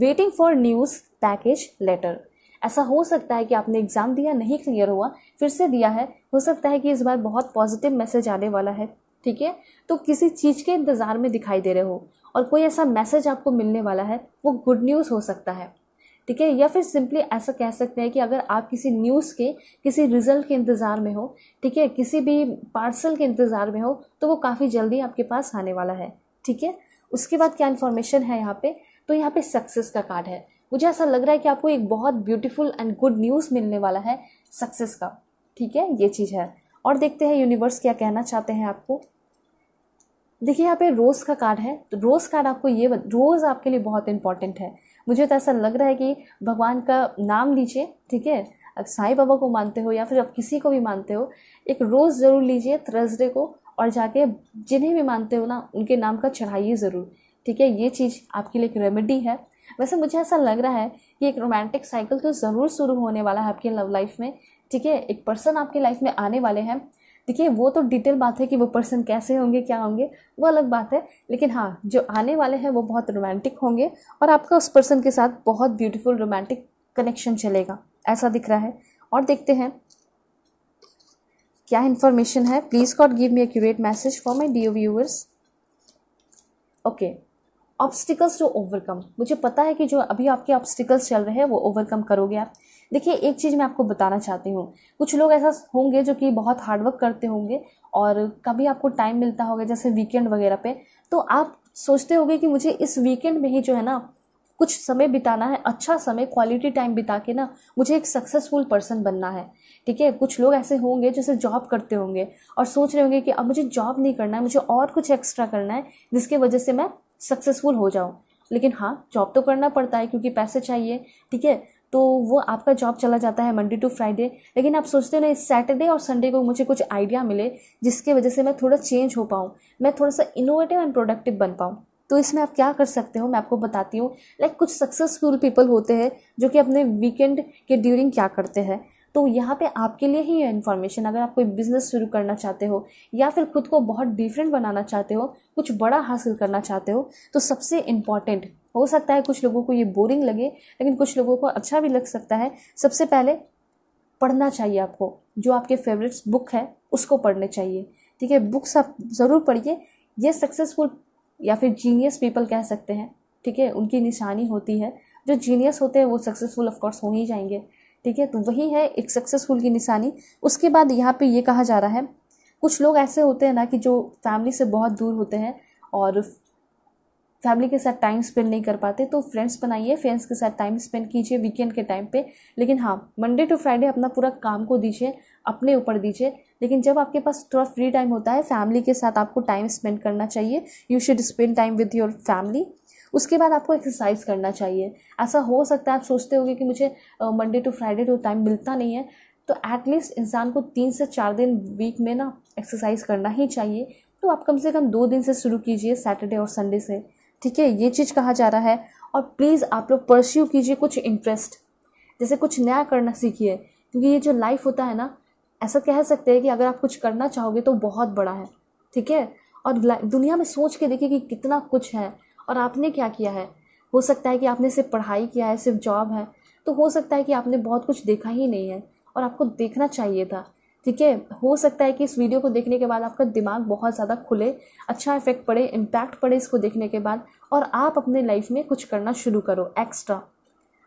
Speaker 1: waiting for news package letter ऐसा हो सकता है कि आपने एग्ज़ाम दिया नहीं क्लियर हुआ फिर से दिया है हो सकता है कि इस बार बहुत पॉजिटिव मैसेज आने वाला है ठीक है तो किसी चीज़ के इंतज़ार में दिखाई दे रहे हो और कोई ऐसा मैसेज आपको मिलने वाला है वो गुड न्यूज़ हो सकता है ठीक है या फिर सिंपली ऐसा कह सकते हैं कि अगर आप किसी न्यूज़ के किसी रिज़ल्ट के इंतज़ार में हो ठीक है किसी भी पार्सल के इंतज़ार में हो तो वो काफ़ी जल्दी आपके पास आने वाला है ठीक है उसके बाद क्या इन्फॉर्मेशन है यहाँ पे तो यहाँ पे सक्सेस का कार्ड है मुझे ऐसा लग रहा है कि आपको एक बहुत ब्यूटीफुल एंड गुड न्यूज़ मिलने वाला है सक्सेस का ठीक है ये चीज़ है और देखते हैं यूनिवर्स क्या कहना चाहते हैं आपको देखिए यहाँ पे रोज़ का कार्ड है तो रोज़ कार्ड आपको ये रोज़ आपके लिए बहुत इंपॉर्टेंट है मुझे तो ऐसा लग रहा है कि भगवान का नाम लीजिए ठीक है अब साईं बाबा को मानते हो या फिर आप किसी को भी मानते हो एक रोज़ ज़रूर लीजिए थर्सडे को और जाके जिन्हें भी मानते हो ना उनके नाम का चढ़ाइए ज़रूर ठीक है ये चीज़ आपके लिए एक रेमेडी है वैसे मुझे ऐसा लग रहा है कि एक रोमांटिक साइकिल तो ज़रूर शुरू होने वाला है आपके लव लाइफ में ठीक है एक पर्सन आपकी लाइफ में आने वाले हैं देखिए वो तो डिटेल बात है कि वो पर्सन कैसे होंगे क्या होंगे वो अलग बात है लेकिन हाँ जो आने वाले हैं वो बहुत रोमांटिक होंगे और आपका उस पर्सन के साथ बहुत ब्यूटीफुल रोमांटिक कनेक्शन चलेगा ऐसा दिख रहा है और देखते हैं क्या इन्फॉर्मेशन है please God give me accurate message for my dear viewers okay obstacles to overcome मुझे पता है कि जो अभी आपके ऑब्स्टिकल्स चल रहे हैं वो ओवरकम करोगे आप देखिए एक चीज़ मैं आपको बताना चाहती हूँ कुछ लोग ऐसा होंगे जो कि बहुत हार्डवर्क करते होंगे और कभी आपको टाइम मिलता होगा जैसे वीकेंड वगैरह पे तो आप सोचते होंगे कि मुझे इस वीकेंड में ही जो है ना कुछ समय बिताना है अच्छा समय क्वालिटी टाइम बिता के ना मुझे एक सक्सेसफुल पर्सन बनना है ठीक है कुछ लोग ऐसे होंगे जैसे जॉब करते होंगे और सोच रहे होंगे कि अब मुझे जॉब नहीं करना है मुझे और कुछ एक्स्ट्रा करना है जिसके वजह से मैं सक्सेसफुल हो जाओ लेकिन हाँ जॉब तो करना पड़ता है क्योंकि पैसे चाहिए ठीक है तो वो आपका जॉब चला जाता है मंडे टू फ्राइडे लेकिन आप सोचते हो ना सैटरडे और संडे को मुझे कुछ आइडिया मिले जिसके वजह से मैं थोड़ा चेंज हो पाऊँ मैं थोड़ा सा इनोवेटिव एंड प्रोडक्टिव बन पाऊँ तो इसमें आप क्या कर सकते हो मैं आपको बताती हूँ लाइक कुछ सक्सेसफुल पीपल होते हैं जो कि अपने वीकेंड के ड्यूरिंग क्या करते हैं तो यहाँ पे आपके लिए ही ये इन्फॉर्मेशन अगर आप कोई बिज़नेस शुरू करना चाहते हो या फिर खुद को बहुत डिफरेंट बनाना चाहते हो कुछ बड़ा हासिल करना चाहते हो तो सबसे इम्पॉर्टेंट हो सकता है कुछ लोगों को ये बोरिंग लगे लेकिन कुछ लोगों को अच्छा भी लग सकता है सबसे पहले पढ़ना चाहिए आपको जो आपके फेवरेट्स बुक है उसको पढ़ने चाहिए ठीक है बुक्स आप ज़रूर पढ़िए ये सक्सेसफुल या फिर जीनियस पीपल कह सकते हैं ठीक है उनकी निशानी होती है जो जीनियस होते हैं वो सक्सेसफुल ऑफ कोर्स हो ही जाएंगे ठीक है तो वही है एक सक्सेसफुल की निशानी उसके बाद यहाँ पे ये कहा जा रहा है कुछ लोग ऐसे होते हैं ना कि जो फैमिली से बहुत दूर होते हैं और फैमिली के साथ टाइम स्पेंड नहीं कर पाते तो फ्रेंड्स बनाइए फ्रेंड्स के साथ टाइम स्पेंड कीजिए वीकेंड के टाइम पे लेकिन हाँ मंडे टू फ्राइडे अपना पूरा काम को दीजिए अपने ऊपर दीजिए लेकिन जब आपके पास थोड़ा फ्री टाइम होता है फैमिली के साथ आपको टाइम स्पेंड करना चाहिए you should spend time with your family उसके बाद आपको एक्सरसाइज करना चाहिए ऐसा हो सकता है आप सोचते होगे कि मुझे मंडे टू फ्राइडे टू टाइम मिलता नहीं है तो एटलीस्ट इंसान को तीन से चार दिन वीक में ना एक्सरसाइज करना ही चाहिए तो आप कम से कम दो दिन से शुरू कीजिए सैटरडे और संडे से ठीक है ये चीज़ कहा जा रहा है और प्लीज़ आप लोग परस्यू कीजिए कुछ इंटरेस्ट जैसे कुछ नया करना सीखिए क्योंकि ये जो लाइफ होता है ना ऐसा कह सकते हैं कि अगर आप कुछ करना चाहोगे तो बहुत बड़ा है ठीक है और दुनिया में सोच के देखिए कि कितना कुछ है और आपने क्या किया है हो सकता है कि आपने सिर्फ पढ़ाई किया है सिर्फ जॉब है तो हो सकता है कि आपने बहुत कुछ देखा ही नहीं है और आपको देखना चाहिए था ठीक है हो सकता है कि इस वीडियो को देखने के बाद आपका दिमाग बहुत ज़्यादा खुले अच्छा इफेक्ट पड़े इम्पैक्ट पड़े इसको देखने के बाद और आप अपने लाइफ में कुछ करना शुरू करो एक्स्ट्रा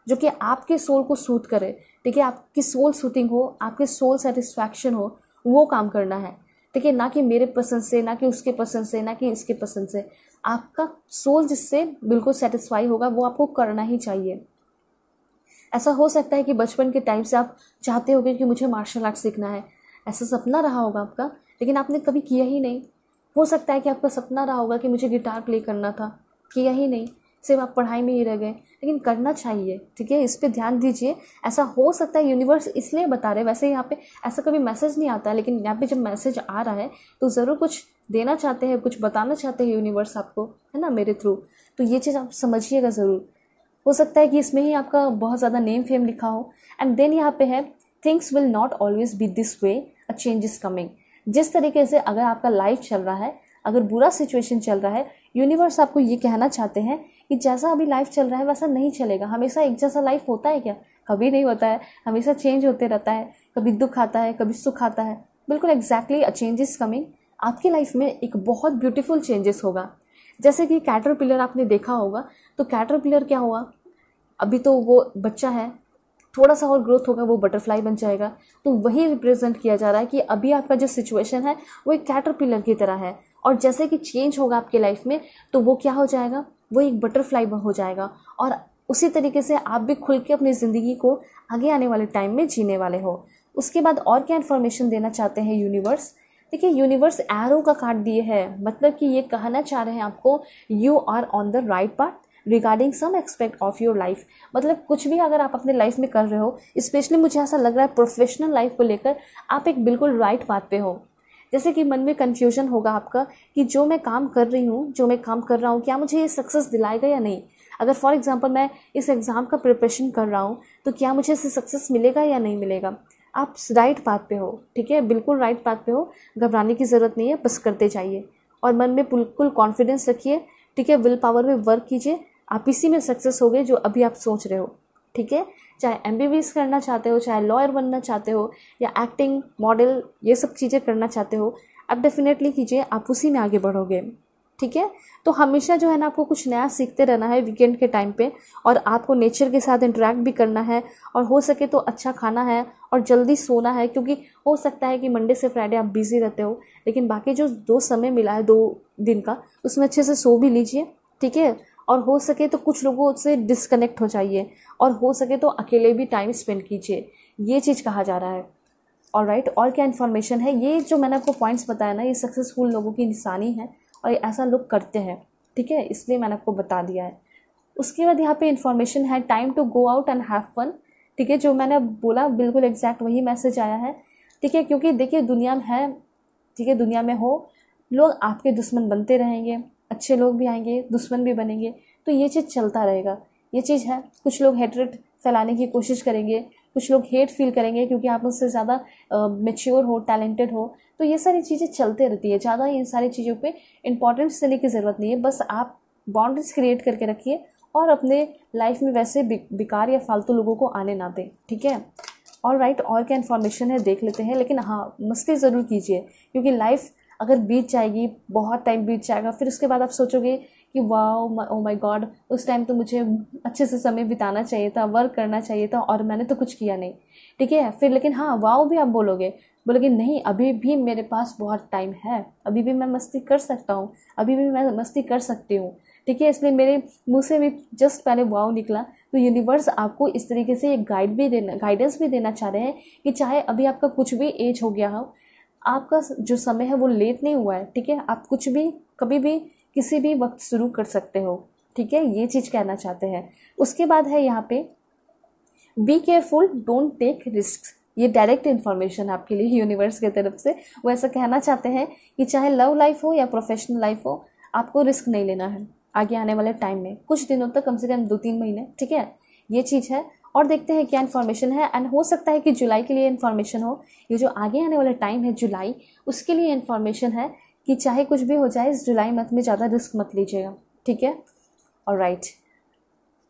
Speaker 1: जो कि आपके सोल को सूट करे ठीक है आपकी सोल सूटिंग हो आपके सोल सेटिस्फैक्शन हो वो काम करना है ठीक है ना कि मेरे पसंद से ना कि उसके पसंद से ना कि इसके पसंद से आपका सोल जिससे बिल्कुल सेटिस्फाई होगा वो आपको करना ही चाहिए ऐसा हो सकता है कि बचपन के टाइम से आप चाहते होगे कि मुझे मार्शल आर्ट सीखना है ऐसा सपना रहा होगा आपका लेकिन आपने कभी किया ही नहीं हो सकता है कि आपका सपना रहा होगा कि मुझे गिटार प्ले करना था किया ही नहीं सिर्फ आप पढ़ाई में ही रह गए लेकिन करना चाहिए ठीक है इस पर ध्यान दीजिए ऐसा हो सकता है यूनिवर्स इसलिए बता रहे वैसे यहाँ पे ऐसा कभी मैसेज नहीं आता लेकिन यहाँ पे जब मैसेज आ रहा है तो ज़रूर कुछ देना चाहते हैं कुछ बताना चाहते हैं यूनिवर्स आपको है ना मेरे थ्रू तो ये चीज़ आप समझिएगा ज़रूर हो सकता है कि इसमें ही आपका बहुत ज़्यादा नेम फेम लिखा हो एंड देन यहाँ पे है things will not always be this way a change is coming जिस तरीके से अगर आपका लाइफ चल रहा है अगर बुरा सिचुएशन चल रहा है यूनिवर्स आपको ये कहना चाहते हैं कि जैसा अभी लाइफ चल रहा है वैसा नहीं चलेगा हमेशा एक जैसा लाइफ होता है क्या कभी नहीं होता है हमेशा चेंज होते रहता है कभी दुख आता है कभी सुख आता है बिल्कुल exactly a change is coming आपकी लाइफ में एक बहुत ब्यूटीफुल चेंजेस होगा जैसे कि कैटरपिलर आपने देखा होगा तो कैटरपिलर क्या हुआ अभी तो वो बच्चा है थोड़ा सा और ग्रोथ होगा वो बटरफ्लाई बन जाएगा तो वही रिप्रेजेंट किया जा रहा है कि अभी आपका जो सिचुएशन है वो एक कैटरपिलर की तरह है और जैसे कि चेंज होगा आपके लाइफ में तो वो क्या हो जाएगा वो एक बटरफ्लाई हो जाएगा और उसी तरीके से आप भी खुल के अपनी ज़िंदगी को आगे आने वाले टाइम में जीने वाले हो उसके बाद और क्या इन्फॉर्मेशन देना चाहते हैं यूनिवर्स देखिए यूनिवर्स एरो का काट दिए है मतलब कि ये कहना चाह रहे हैं आपको you are on the right path regarding some aspect of your life मतलब कुछ भी अगर आप अपने लाइफ में कर रहे हो स्पेशली मुझे ऐसा लग रहा है प्रोफेशनल लाइफ को लेकर आप एक बिल्कुल राइट right बात पे हो जैसे कि मन में कन्फ्यूजन होगा आपका कि जो मैं काम कर रही हूँ जो मैं काम कर रहा हूँ क्या मुझे ये सक्सेस दिलाएगा या नहीं अगर फॉर एग्ज़ाम्पल मैं इस एग्ज़ाम का प्रिपरेशन कर रहा हूँ तो क्या मुझे इससे सक्सेस मिलेगा या नहीं मिलेगा आप राइट पाथ पे हो ठीक है बिल्कुल राइट पाथ पे हो घबराने की ज़रूरत नहीं है बस करते जाइए और मन में बिल्कुल कॉन्फिडेंस रखिए ठीक है विल पावर में वर्क कीजिए आप इसी में सक्सेस हो गए जो अभी आप सोच रहे हो ठीक है चाहे एम करना चाहते हो चाहे लॉयर बनना चाहते हो या एक्टिंग मॉडल ये सब चीज़ें करना चाहते हो आप डेफिनेटली कीजिए आप उसी में आगे बढ़ोगे ठीक है तो हमेशा जो है ना आपको कुछ नया सीखते रहना है वीकेंड के टाइम पे और आपको नेचर के साथ इंटरेक्ट भी करना है और हो सके तो अच्छा खाना है और जल्दी सोना है क्योंकि हो सकता है कि मंडे से फ्राइडे आप बिज़ी रहते हो लेकिन बाकी जो दो समय मिला है दो दिन का उसमें अच्छे से सो भी लीजिए ठीक है और हो सके तो कुछ लोगों से डिस्कनेक्ट हो जाइए और हो सके तो अकेले भी टाइम स्पेंड कीजिए ये चीज़ कहा जा रहा है और राइट और क्या इन्फॉर्मेशन है ये जो मैंने आपको पॉइंट्स बताया ना ये सक्सेसफुल लोगों की निशानी है और ऐसा लोग करते हैं ठीक है इसलिए मैंने आपको बता दिया है उसके बाद यहाँ पे इन्फॉर्मेशन है time to go out and have fun ठीक है जो मैंने बोला बिल्कुल एग्जैक्ट वही मैसेज आया है ठीक है क्योंकि देखिए दुनिया में है ठीक है दुनिया में हो लोग आपके दुश्मन बनते रहेंगे अच्छे लोग भी आएंगे दुश्मन भी बनेंगे तो ये चीज़ चलता रहेगा ये चीज़ है कुछ लोग हेटरेट फैलाने की कोशिश करेंगे कुछ लोग हेट फील करेंगे क्योंकि आप उससे ज़्यादा मेच्योर हो टैलेंटेड हो तो ये सारी चीज़ें चलते रहती है ज़्यादा इन सारी चीज़ों पर इंपॉर्टेंस देने की ज़रूरत नहीं है बस आप बाउंड्रीज क्रिएट करके रखिए और अपने लाइफ में वैसे बेकार या फालतू लोगों को आने ना दें ठीक है और राइट और क्या इन्फॉर्मेशन है देख लेते हैं लेकिन हाँ मस्ती ज़रूर कीजिए क्योंकि लाइफ अगर बीत जाएगी बहुत टाइम बीत जाएगा फिर उसके बाद आप सोचोगे कि वाह ओ माय गॉड उस टाइम तो मुझे अच्छे से समय बिताना चाहिए था वर्क करना चाहिए था और मैंने तो कुछ किया नहीं ठीक है फिर लेकिन हाँ वाओ भी आप बोलोगे बोले कि नहीं अभी भी मेरे पास बहुत टाइम है अभी भी मैं मस्ती कर सकता हूँ अभी भी मैं मस्ती कर सकती हूँ ठीक है इसलिए मेरे मुँह से भी जस्ट पहले वाव निकला तो यूनिवर्स आपको इस तरीके से गाइड भी देना गाइडेंस भी देना चाह रहे हैं कि चाहे अभी आपका कुछ भी एज हो गया हो आपका जो समय है वो लेट नहीं हुआ है ठीक है आप कुछ भी कभी भी किसी भी वक्त शुरू कर सकते हो ठीक है ये चीज़ कहना चाहते हैं उसके बाद है यहाँ पे be careful don't take risk ये डायरेक्ट इन्फॉर्मेशन आपके लिए यूनिवर्स की तरफ से वो ऐसा कहना चाहते हैं कि चाहे लव लाइफ हो या प्रोफेशनल लाइफ हो आपको रिस्क नहीं लेना है आगे आने वाले टाइम में कुछ दिनों तक कम से कम दो तीन महीने ठीक है ये चीज़ है और देखते हैं क्या इन्फॉर्मेशन है एंड हो सकता है कि जुलाई के लिए इन्फॉर्मेशन हो ये जो आगे आने वाला टाइम है जुलाई उसके लिए इन्फॉर्मेशन है कि चाहे कुछ भी हो जाए इस जुलाई मंथ में ज़्यादा रिस्क मत लीजिएगा ठीक है और राइट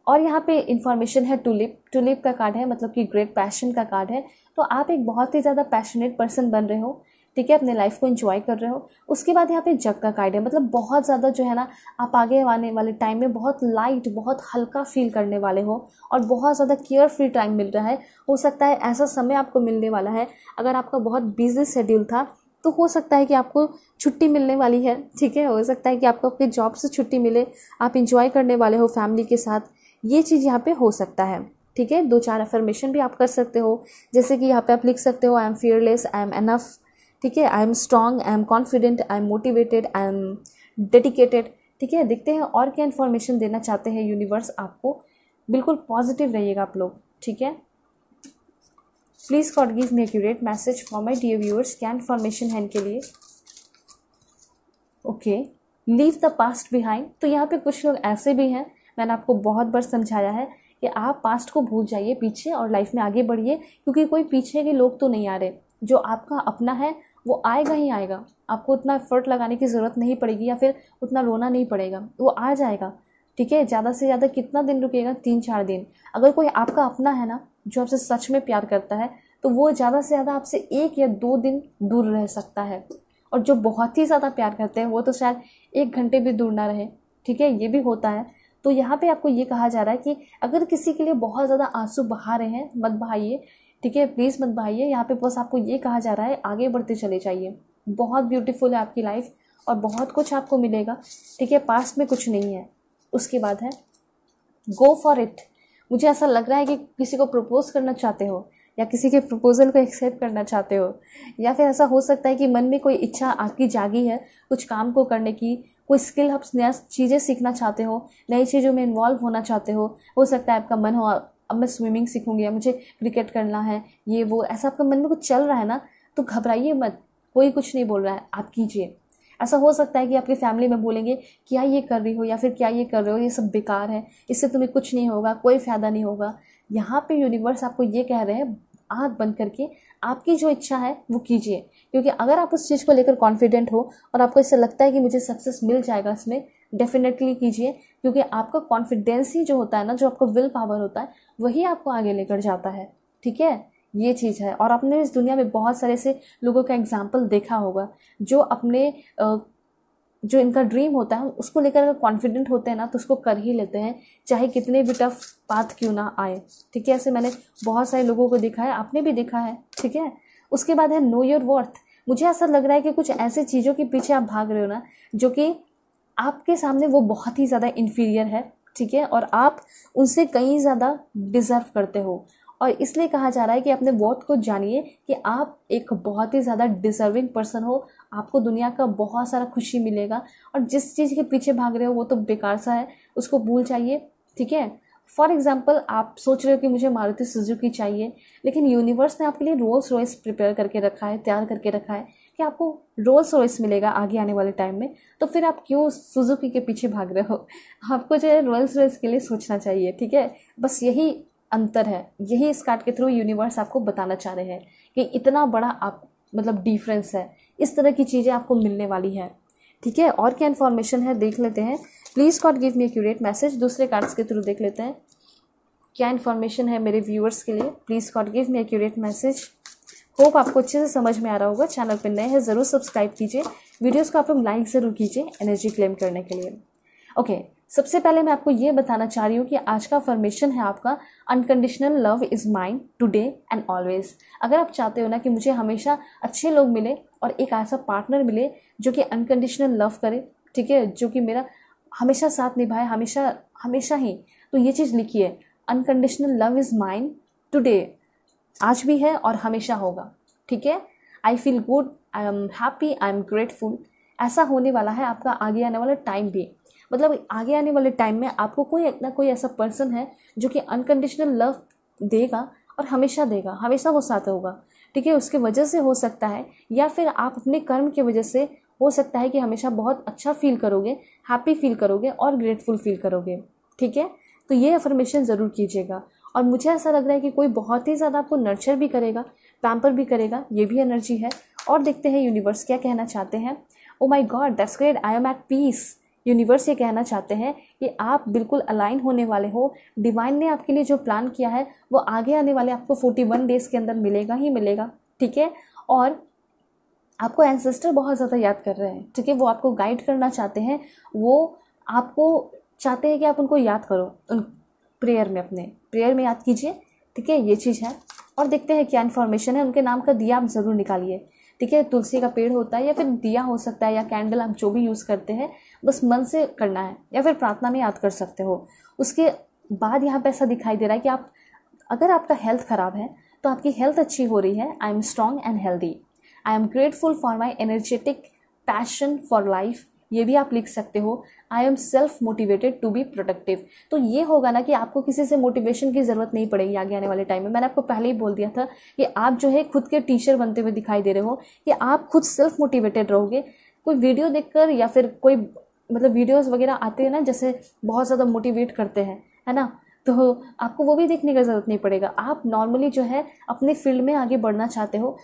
Speaker 1: और यहाँ पे इन्फॉर्मेशन है टूलिप टूलिप का कार्ड है मतलब कि ग्रेट पैशन का कार्ड है तो आप एक बहुत ही ज़्यादा पैशनेट पर्सन बन रहे हो ठीक है अपने लाइफ को इन्जॉय कर रहे हो उसके बाद यहाँ पे जग का कार्ड है मतलब बहुत ज़्यादा जो है ना आप आगे आने वाले टाइम में बहुत लाइट बहुत हल्का फील करने वाले हो और बहुत ज़्यादा केयर फ्री टाइम मिल रहा है हो सकता है ऐसा समय आपको मिलने वाला है अगर आपका बहुत बिजी शेड्यूल था तो हो सकता है कि आपको छुट्टी मिलने वाली है ठीक है हो सकता है कि आपको आपके जॉब से छुट्टी मिले आप इंजॉय करने वाले हो फैमिली के साथ ये चीज़ यहाँ पे हो सकता है ठीक है दो चार अफर्मेशन भी आप कर सकते हो जैसे कि यहाँ पे आप लिख सकते हो I am fearless I am enough ठीक है I am strong I am confident I am motivated I am dedicated ठीक है देखते हैं और क्या इन्फॉर्मेशन देना चाहते हैं यूनिवर्स आपको बिल्कुल पॉजिटिव रहिएगा आप लोग ठीक है please God give me accurate message for my dear viewers क्या इन्फॉर्मेशन है इनके लिए okay leave the past behind तो यहाँ पे कुछ लोग ऐसे भी हैं मैंने आपको बहुत बार समझाया है कि आप पास्ट को भूल जाइए पीछे और लाइफ में आगे बढ़िए क्योंकि कोई पीछे के लोग तो नहीं आ रहे जो आपका अपना है वो आएगा ही आएगा आपको उतना एफर्ट लगाने की ज़रूरत नहीं पड़ेगी या फिर उतना रोना नहीं पड़ेगा वो आ जाएगा ठीक है ज़्यादा से ज़्यादा कितना दिन रुकेगा तीन चार दिन अगर कोई आपका अपना है ना जो आपसे सच में प्यार करता है तो वो ज़्यादा से ज़्यादा आपसे एक या दो दिन दूर रह सकता है और जो बहुत ही ज़्यादा प्यार करते हैं वो तो शायद एक घंटे भी दूर ना रहे ठीक है ये भी होता है तो यहाँ पे आपको ये कहा जा रहा है कि अगर किसी के लिए बहुत ज़्यादा आंसू बहा रहे हैं मत बहाइए ठीक है प्लीज़ मत बहाइए यहाँ पे बस आपको ये कहा जा रहा है आगे बढ़ते चले जाइए बहुत ब्यूटीफुल है आपकी लाइफ और बहुत कुछ आपको मिलेगा ठीक है पास्ट में कुछ नहीं है उसके बाद है गो फॉर इट मुझे ऐसा लग रहा है कि किसी को प्रपोज करना चाहते हो या किसी के प्रपोज़ल को एक्सेप्ट करना चाहते हो या फिर ऐसा हो सकता है कि मन में कोई इच्छा आपकी जागी है कुछ काम को करने की कोई स्किल आप नया चीज़ें सीखना चाहते हो नई चीज़ों में इन्वॉल्व होना चाहते हो हो सकता है आपका मन हो अब मैं स्विमिंग सीखूंगी या मुझे क्रिकेट करना है ये वो ऐसा आपका मन में कुछ चल रहा है ना तो घबराइए मत कोई कुछ नहीं बोल रहा है आप कीजिए ऐसा हो सकता है कि आपकी फैमिली में बोलेंगे क्या ये कर रही हो या फिर क्या ये कर रहे हो ये सब बेकार है इससे तुम्हें कुछ नहीं होगा कोई फ़ायदा नहीं होगा यहाँ पे यूनिवर्स आपको ये कह रहे हैं आँख बंद करके आपकी जो इच्छा है वो कीजिए क्योंकि अगर आप उस चीज़ को लेकर कॉन्फिडेंट हो और आपको ऐसा लगता है कि मुझे सक्सेस मिल जाएगा इसमें डेफिनेटली कीजिए क्योंकि आपका कॉन्फिडेंस ही जो होता है ना जो आपका विल पावर होता है वही आपको आगे लेकर जाता है ठीक है ये चीज़ है और आपने इस दुनिया में बहुत सारे से लोगों का एग्जाम्पल देखा होगा जो अपने जो इनका ड्रीम होता है उसको लेकर अगर कॉन्फिडेंट होते हैं ना तो उसको कर ही लेते हैं चाहे कितने भी टफ बात क्यों ना आए ठीक है ऐसे मैंने बहुत सारे लोगों को देखा है आपने भी देखा है ठीक है उसके बाद है नो योर वर्थ मुझे ऐसा लग रहा है कि कुछ ऐसे चीज़ों के पीछे आप भाग रहे हो ना जो कि आपके सामने वो बहुत ही ज़्यादा इन्फीरियर है ठीक है और आप उनसे कहीं ज़्यादा डिज़र्व करते हो और इसलिए कहा जा रहा है कि अपने वर्थ को जानिए कि आप एक बहुत ही ज़्यादा डिजर्विंग पर्सन हो आपको दुनिया का बहुत सारा खुशी मिलेगा और जिस चीज़ के पीछे भाग रहे हो वो तो बेकार सा है उसको भूल जाइए ठीक है फॉर एग्जाम्पल आप सोच रहे हो कि मुझे मारुति सुजुकी चाहिए लेकिन यूनिवर्स ने आपके लिए रोल्स रॉयस प्रिपेयर करके रखा है तैयार करके रखा है कि आपको रोल्स रॉयस मिलेगा आगे आने वाले टाइम में तो फिर आप क्यों सुजुकी के पीछे भाग रहे हो आपको जो है रोल्स रॉयस के लिए सोचना चाहिए ठीक है बस यही अंतर है यही इस कार्ड के थ्रू यूनिवर्स आपको बताना चाह रहे हैं कि इतना बड़ा आप मतलब डिफरेंस है इस तरह की चीज़ें आपको मिलने वाली हैं ठीक है और क्या इन्फॉर्मेशन है देख लेते हैं please God give me accurate message दूसरे कार्ड्स के थ्रू देख लेते हैं क्या इन्फॉर्मेशन है मेरे व्यूअर्स के लिए please God give me accurate message hope आपको अच्छे से समझ में आ रहा होगा चैनल पर नए हैं ज़रूर सब्सक्राइब कीजिए वीडियोज़ को आप लोग लाइक ज़रूर कीजिए एनर्जी क्लेम करने के लिए ओके okay, सबसे पहले मैं आपको ये बताना चाह रही हूँ कि आज का फॉर्मेशन है आपका unconditional love is mine today and always अगर आप चाहते हो ना कि मुझे हमेशा अच्छे लोग मिले और एक ऐसा पार्टनर मिले जो कि अनकंडीशनल लव करे ठीक है जो कि मेरा हमेशा साथ निभाए हमेशा हमेशा ही तो ये चीज़ लिखी है unconditional love is mine today आज भी है और हमेशा होगा ठीक है I feel good I am happy I am grateful ऐसा होने वाला है आपका आगे आने वाला टाइम भी मतलब आगे आने वाले टाइम में आपको कोई ना कोई ऐसा पर्सन है जो कि अनकंडीशनल लव देगा और हमेशा देगा हमेशा वो साथ होगा ठीक है उसके वजह से हो सकता है या फिर आप अपने कर्म की वजह से हो सकता है कि हमेशा बहुत अच्छा फील करोगे हैप्पी फील करोगे और ग्रेटफुल फील करोगे ठीक है तो ये अफर्मेशन ज़रूर कीजिएगा और मुझे ऐसा लग रहा है कि कोई बहुत ही ज़्यादा आपको नर्चर भी करेगा पैम्पर भी करेगा ये भी एनर्जी है और देखते हैं यूनिवर्स क्या कहना चाहते हैं oh my God that's great I am at peace universe ये कहना चाहते हैं कि आप बिल्कुल अलाइन होने वाले हो डिवाइन ने आपके लिए जो प्लान किया है वो आगे आने वाले आपको 41 डेज़ के अंदर मिलेगा ही मिलेगा ठीक है और आपको एंसेस्टर बहुत ज़्यादा याद कर रहे हैं ठीक है वो आपको गाइड करना चाहते हैं वो आपको चाहते हैं कि आप उनको याद करो उन प्रेयर में अपने प्रेयर में याद कीजिए ठीक है ये चीज़ है और देखते हैं क्या इन्फॉर्मेशन है उनके नाम का दिया आप ज़रूर निकालिए ठीक है तुलसी का पेड़ होता है या फिर दिया हो सकता है या कैंडल आप जो भी यूज़ करते हैं बस मन से करना है या फिर प्रार्थना में याद कर सकते हो उसके बाद यहाँ पर ऐसा दिखाई दे रहा है कि आप अगर आपका हेल्थ ख़राब है तो आपकी हेल्थ अच्छी हो रही है I am strong and healthy I am grateful for my energetic passion for life ये भी आप लिख सकते हो I am self motivated to be productive तो ये होगा ना कि आपको किसी से मोटिवेशन की ज़रूरत नहीं पड़ेगी आगे आने वाले टाइम में मैंने आपको पहले ही बोल दिया था कि आप जो है खुद के टीचर बनते हुए दिखाई दे रहे हो कि आप खुद सेल्फ मोटिवेटेड रहोगे कोई वीडियो देखकर या फिर कोई मतलब वीडियोस वगैरह आते हैं ना जैसे बहुत ज़्यादा मोटिवेट करते हैं है ना तो आपको वो भी देखने का ज़रूरत नहीं पड़ेगा आप नॉर्मली जो है अपने फील्ड में आगे बढ़ना चाहते हो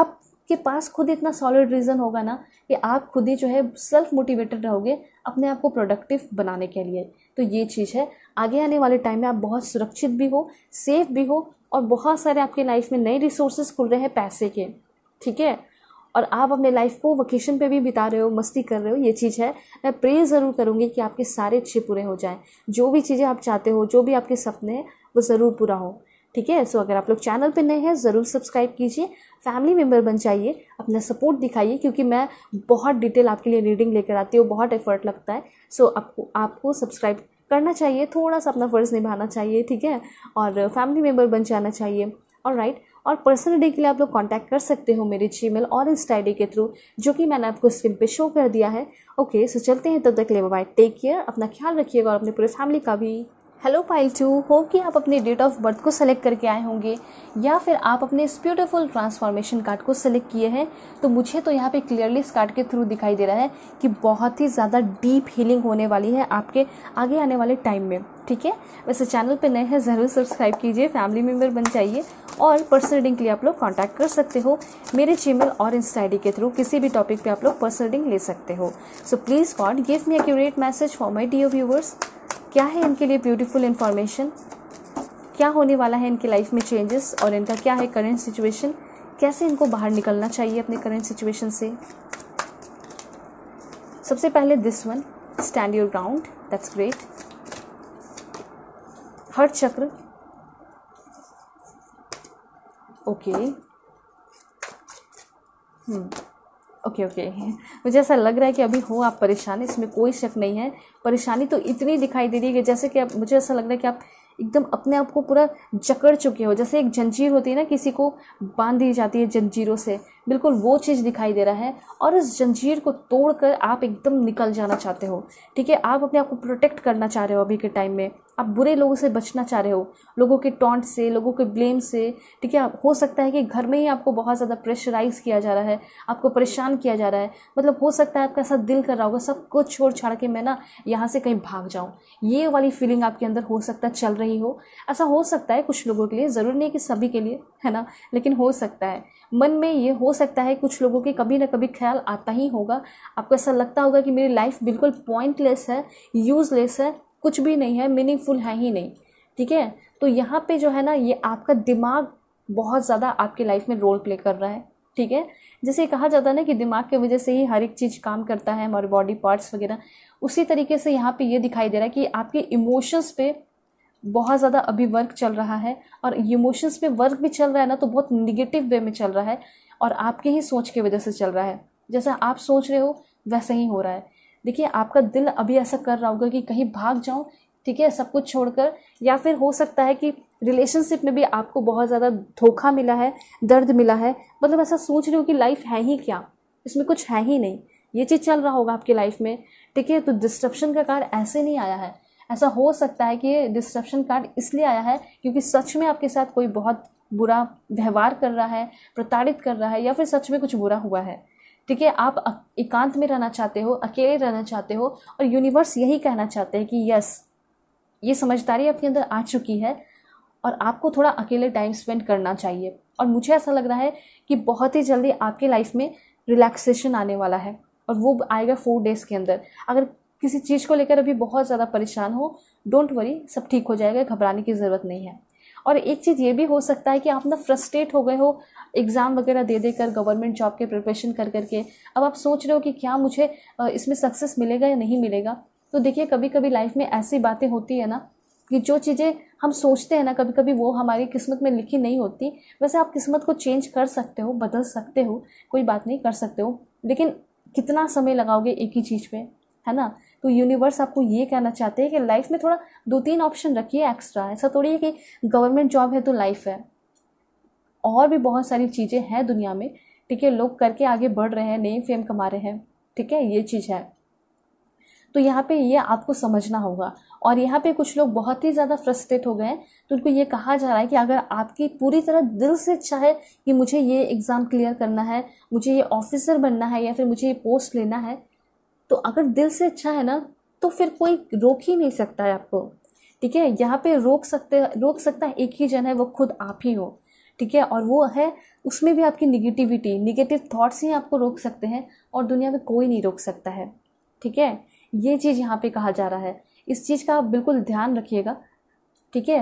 Speaker 1: आप आपके पास खुद इतना सॉलिड रीज़न होगा ना कि आप खुद ही जो है सेल्फ मोटिवेटेड रहोगे अपने आप को प्रोडक्टिव बनाने के लिए तो ये चीज़ है आगे आने वाले टाइम में आप बहुत सुरक्षित भी हो सेफ भी हो और बहुत सारे आपके लाइफ में नए रिसोर्सेज खुल रहे हैं पैसे के ठीक है और आप अपने लाइफ को वकेशन पे भी बिता रहे हो मस्ती कर रहे हो ये चीज़ है मैं प्रे ज़रूर करूँगी कि आपके सारे अच्छे पूरे हो जाएं जो भी चीज़ें आप चाहते हो जो भी आपके सपने हैं वो ज़रूर पूरा हो ठीक है सो अगर आप लोग चैनल पर नए हैं ज़रूर सब्सक्राइब कीजिए फैमिली मेम्बर बन जाइए अपना सपोर्ट दिखाइए क्योंकि मैं बहुत डिटेल आपके लिए रीडिंग लेकर आती हूँ बहुत एफर्ट लगता है सो आपको आपको सब्सक्राइब करना चाहिए थोड़ा सा अपना फ़र्ज़ निभाना चाहिए ठीक है और फैमिली मेम्बर बन जाना चाहिए और राइट right. और पर्सनल डे के लिए आप लोग कांटेक्ट कर सकते हो मेरे मेल और इंस्टा आई के थ्रू जो कि मैंने आपको स्क्रीन पे शो कर दिया है ओके सो चलते हैं तब तक ले बाय टेक केयर अपना ख्याल रखिएगा और अपने पूरे फैमिली का भी हेलो पाइल टू होप कि आप अपने डेट ऑफ बर्थ को सेलेक्ट करके आए होंगे या फिर आप अपने इस ब्यूटिफुल ट्रांसफॉर्मेशन कार्ड को सेलेक्ट किए हैं तो मुझे तो यहाँ पे क्लियरली इस कार्ड के थ्रू दिखाई दे रहा है कि बहुत ही ज़्यादा डीप हीलिंग होने वाली है आपके आगे आने वाले टाइम में ठीक है वैसे चैनल पे नए हैं ज़रूर सब्सक्राइब कीजिए फैमिली मेम्बर बन जाइए और पर्सनल रीडिंग के लिए आप लोग कांटेक्ट कर सकते हो मेरे जीमेल और इंस्टा आईडी के थ्रू किसी भी टॉपिक पे आप लोग पर्सनल रीडिंग ले सकते हो so please God give me accurate message for my dear viewers क्या है इनके लिए ब्यूटीफुल इन्फॉर्मेशन क्या होने वाला है इनके लाइफ में चेंजेस और इनका क्या है करेंट सिचुएशन कैसे इनको बाहर निकलना चाहिए अपने करेंट सिचुएशन से सबसे पहले this one stand your ground that's great heart chakra okay okay. hmm. Okay okay मुझे ऐसा लग रहा है कि अभी हो आप परेशान इसमें कोई शक नहीं है परेशानी तो इतनी दिखाई दे रही है कि जैसे कि आप मुझे ऐसा लग रहा है कि आप एकदम अपने आप को पूरा जकड़ चुके हो जैसे एक जंजीर होती है ना किसी को बांध दी जाती है जंजीरों से बिल्कुल वो चीज़ दिखाई दे रहा है और इस जंजीर को तोड़कर आप एकदम निकल जाना चाहते हो ठीक है आप अपने आप को प्रोटेक्ट करना चाह रहे हो अभी के टाइम में आप बुरे लोगों से बचना चाह रहे हो लोगों के टॉन्ट से लोगों के ब्लेम से ठीक है हो सकता है कि घर में ही आपको बहुत ज़्यादा प्रेशराइज किया जा रहा है आपको परेशान किया जा रहा है मतलब हो सकता है आपका ऐसा दिल कर रहा होगा सब कुछ छोड़ छाड़ के मैं ना यहाँ से कहीं भाग जाऊँ ये वाली फीलिंग आपके अंदर हो सकता है चल रही हो ऐसा हो सकता है कुछ लोगों के लिए ज़रूरी नहीं कि सभी के लिए है ना लेकिन हो सकता है मन में ये हो सकता है कुछ लोगों के कभी ना कभी ख्याल आता ही होगा आपको ऐसा लगता होगा कि मेरी लाइफ बिल्कुल पॉइंटलेस है यूज़लेस है कुछ भी नहीं है मीनिंगफुल है ही नहीं ठीक है तो यहाँ पे जो है ना ये आपका दिमाग बहुत ज़्यादा आपकी लाइफ में रोल प्ले कर रहा है ठीक है जैसे कहा जाता है ना कि दिमाग की वजह से ही हर एक चीज़ काम करता है हमारे बॉडी पार्ट्स वगैरह उसी तरीके से यहाँ पे ये दिखाई दे रहा है कि आपके इमोशंस पे बहुत ज़्यादा अभी वर्क चल रहा है और इमोशंस पे वर्क भी चल रहा है ना तो बहुत निगेटिव वे में चल रहा है और आपके ही सोच की वजह से चल रहा है जैसा आप सोच रहे हो वैसा ही हो रहा है देखिए आपका दिल अभी ऐसा कर रहा होगा कि कहीं भाग जाऊँ ठीक है सब कुछ छोड़कर या फिर हो सकता है कि रिलेशनशिप में भी आपको बहुत ज़्यादा धोखा मिला है दर्द मिला है मतलब ऐसा सोच रहे हो कि लाइफ है ही क्या इसमें कुछ है ही नहीं ये चीज़ चल रहा होगा आपकी लाइफ में ठीक है तो डिस्ट्रप्शन का कार ऐसे नहीं आया है ऐसा हो सकता है कि ये डिस्ट्रप्शन कार्ड इसलिए आया है क्योंकि सच में आपके साथ कोई बहुत बुरा व्यवहार कर रहा है प्रताड़ित कर रहा है या फिर सच में कुछ बुरा हुआ है ठीक है आप एकांत में रहना चाहते हो अकेले रहना चाहते हो और यूनिवर्स यही कहना चाहते हैं कि यस ये समझदारी आपके अंदर आ चुकी है और आपको थोड़ा अकेले टाइम स्पेंड करना चाहिए और मुझे ऐसा लग रहा है कि बहुत ही जल्दी आपके लाइफ में रिलैक्सेशन आने वाला है और वो आएगा फोर डेज़ के अंदर अगर किसी चीज़ को लेकर अभी बहुत ज़्यादा परेशान हो डोंट वरी सब ठीक हो जाएगा घबराने की ज़रूरत नहीं है और एक चीज़ ये भी हो सकता है कि आप ना फ्रस्ट्रेट हो गए हो एग्ज़ाम वगैरह दे देकर गवर्नमेंट जॉब के प्रिपरेशन कर करके अब आप सोच रहे हो कि क्या मुझे इसमें सक्सेस मिलेगा या नहीं मिलेगा तो देखिए कभी कभी लाइफ में ऐसी बातें होती है ना कि जो चीज़ें हम सोचते हैं ना कभी कभी वो हमारी किस्मत में लिखी नहीं होती वैसे आप किस्मत को चेंज कर सकते हो बदल सकते हो कोई बात नहीं कर सकते हो लेकिन कितना समय लगाओगे एक ही चीज़ पे है ना तो यूनिवर्स आपको ये कहना चाहते हैं कि लाइफ में थोड़ा दो तीन ऑप्शन रखिए एक्स्ट्रा ऐसा थोड़ी है कि गवर्नमेंट जॉब है तो लाइफ है और भी बहुत सारी चीज़ें हैं दुनिया में ठीक है लोग करके आगे बढ़ रहे हैं नई फेम कमा रहे हैं ठीक है ये चीज़ है तो यहाँ पे ये आपको समझना होगा और यहाँ पे कुछ लोग बहुत ही ज़्यादा फ्रस्ट्रेट हो गए हैं तो उनको ये कहा जा रहा है कि अगर आपकी पूरी तरह दिल से इच्छा है कि मुझे ये एग्ज़ाम क्लियर करना है मुझे ये ऑफिसर बनना है या फिर मुझे ये पोस्ट लेना है तो अगर दिल से अच्छा है ना तो फिर कोई रोक ही नहीं सकता है आपको ठीक है यहाँ पे रोक सकते रोक सकता है एक ही जन है वो खुद आप ही हो ठीक है और वो है उसमें भी आपकी निगेटिविटी निगेटिव थाट्स ही आपको रोक सकते हैं और दुनिया में कोई नहीं रोक सकता है ठीक है ये चीज़ यहाँ पे कहा जा रहा है इस चीज़ का आप बिल्कुल ध्यान रखिएगा ठीक है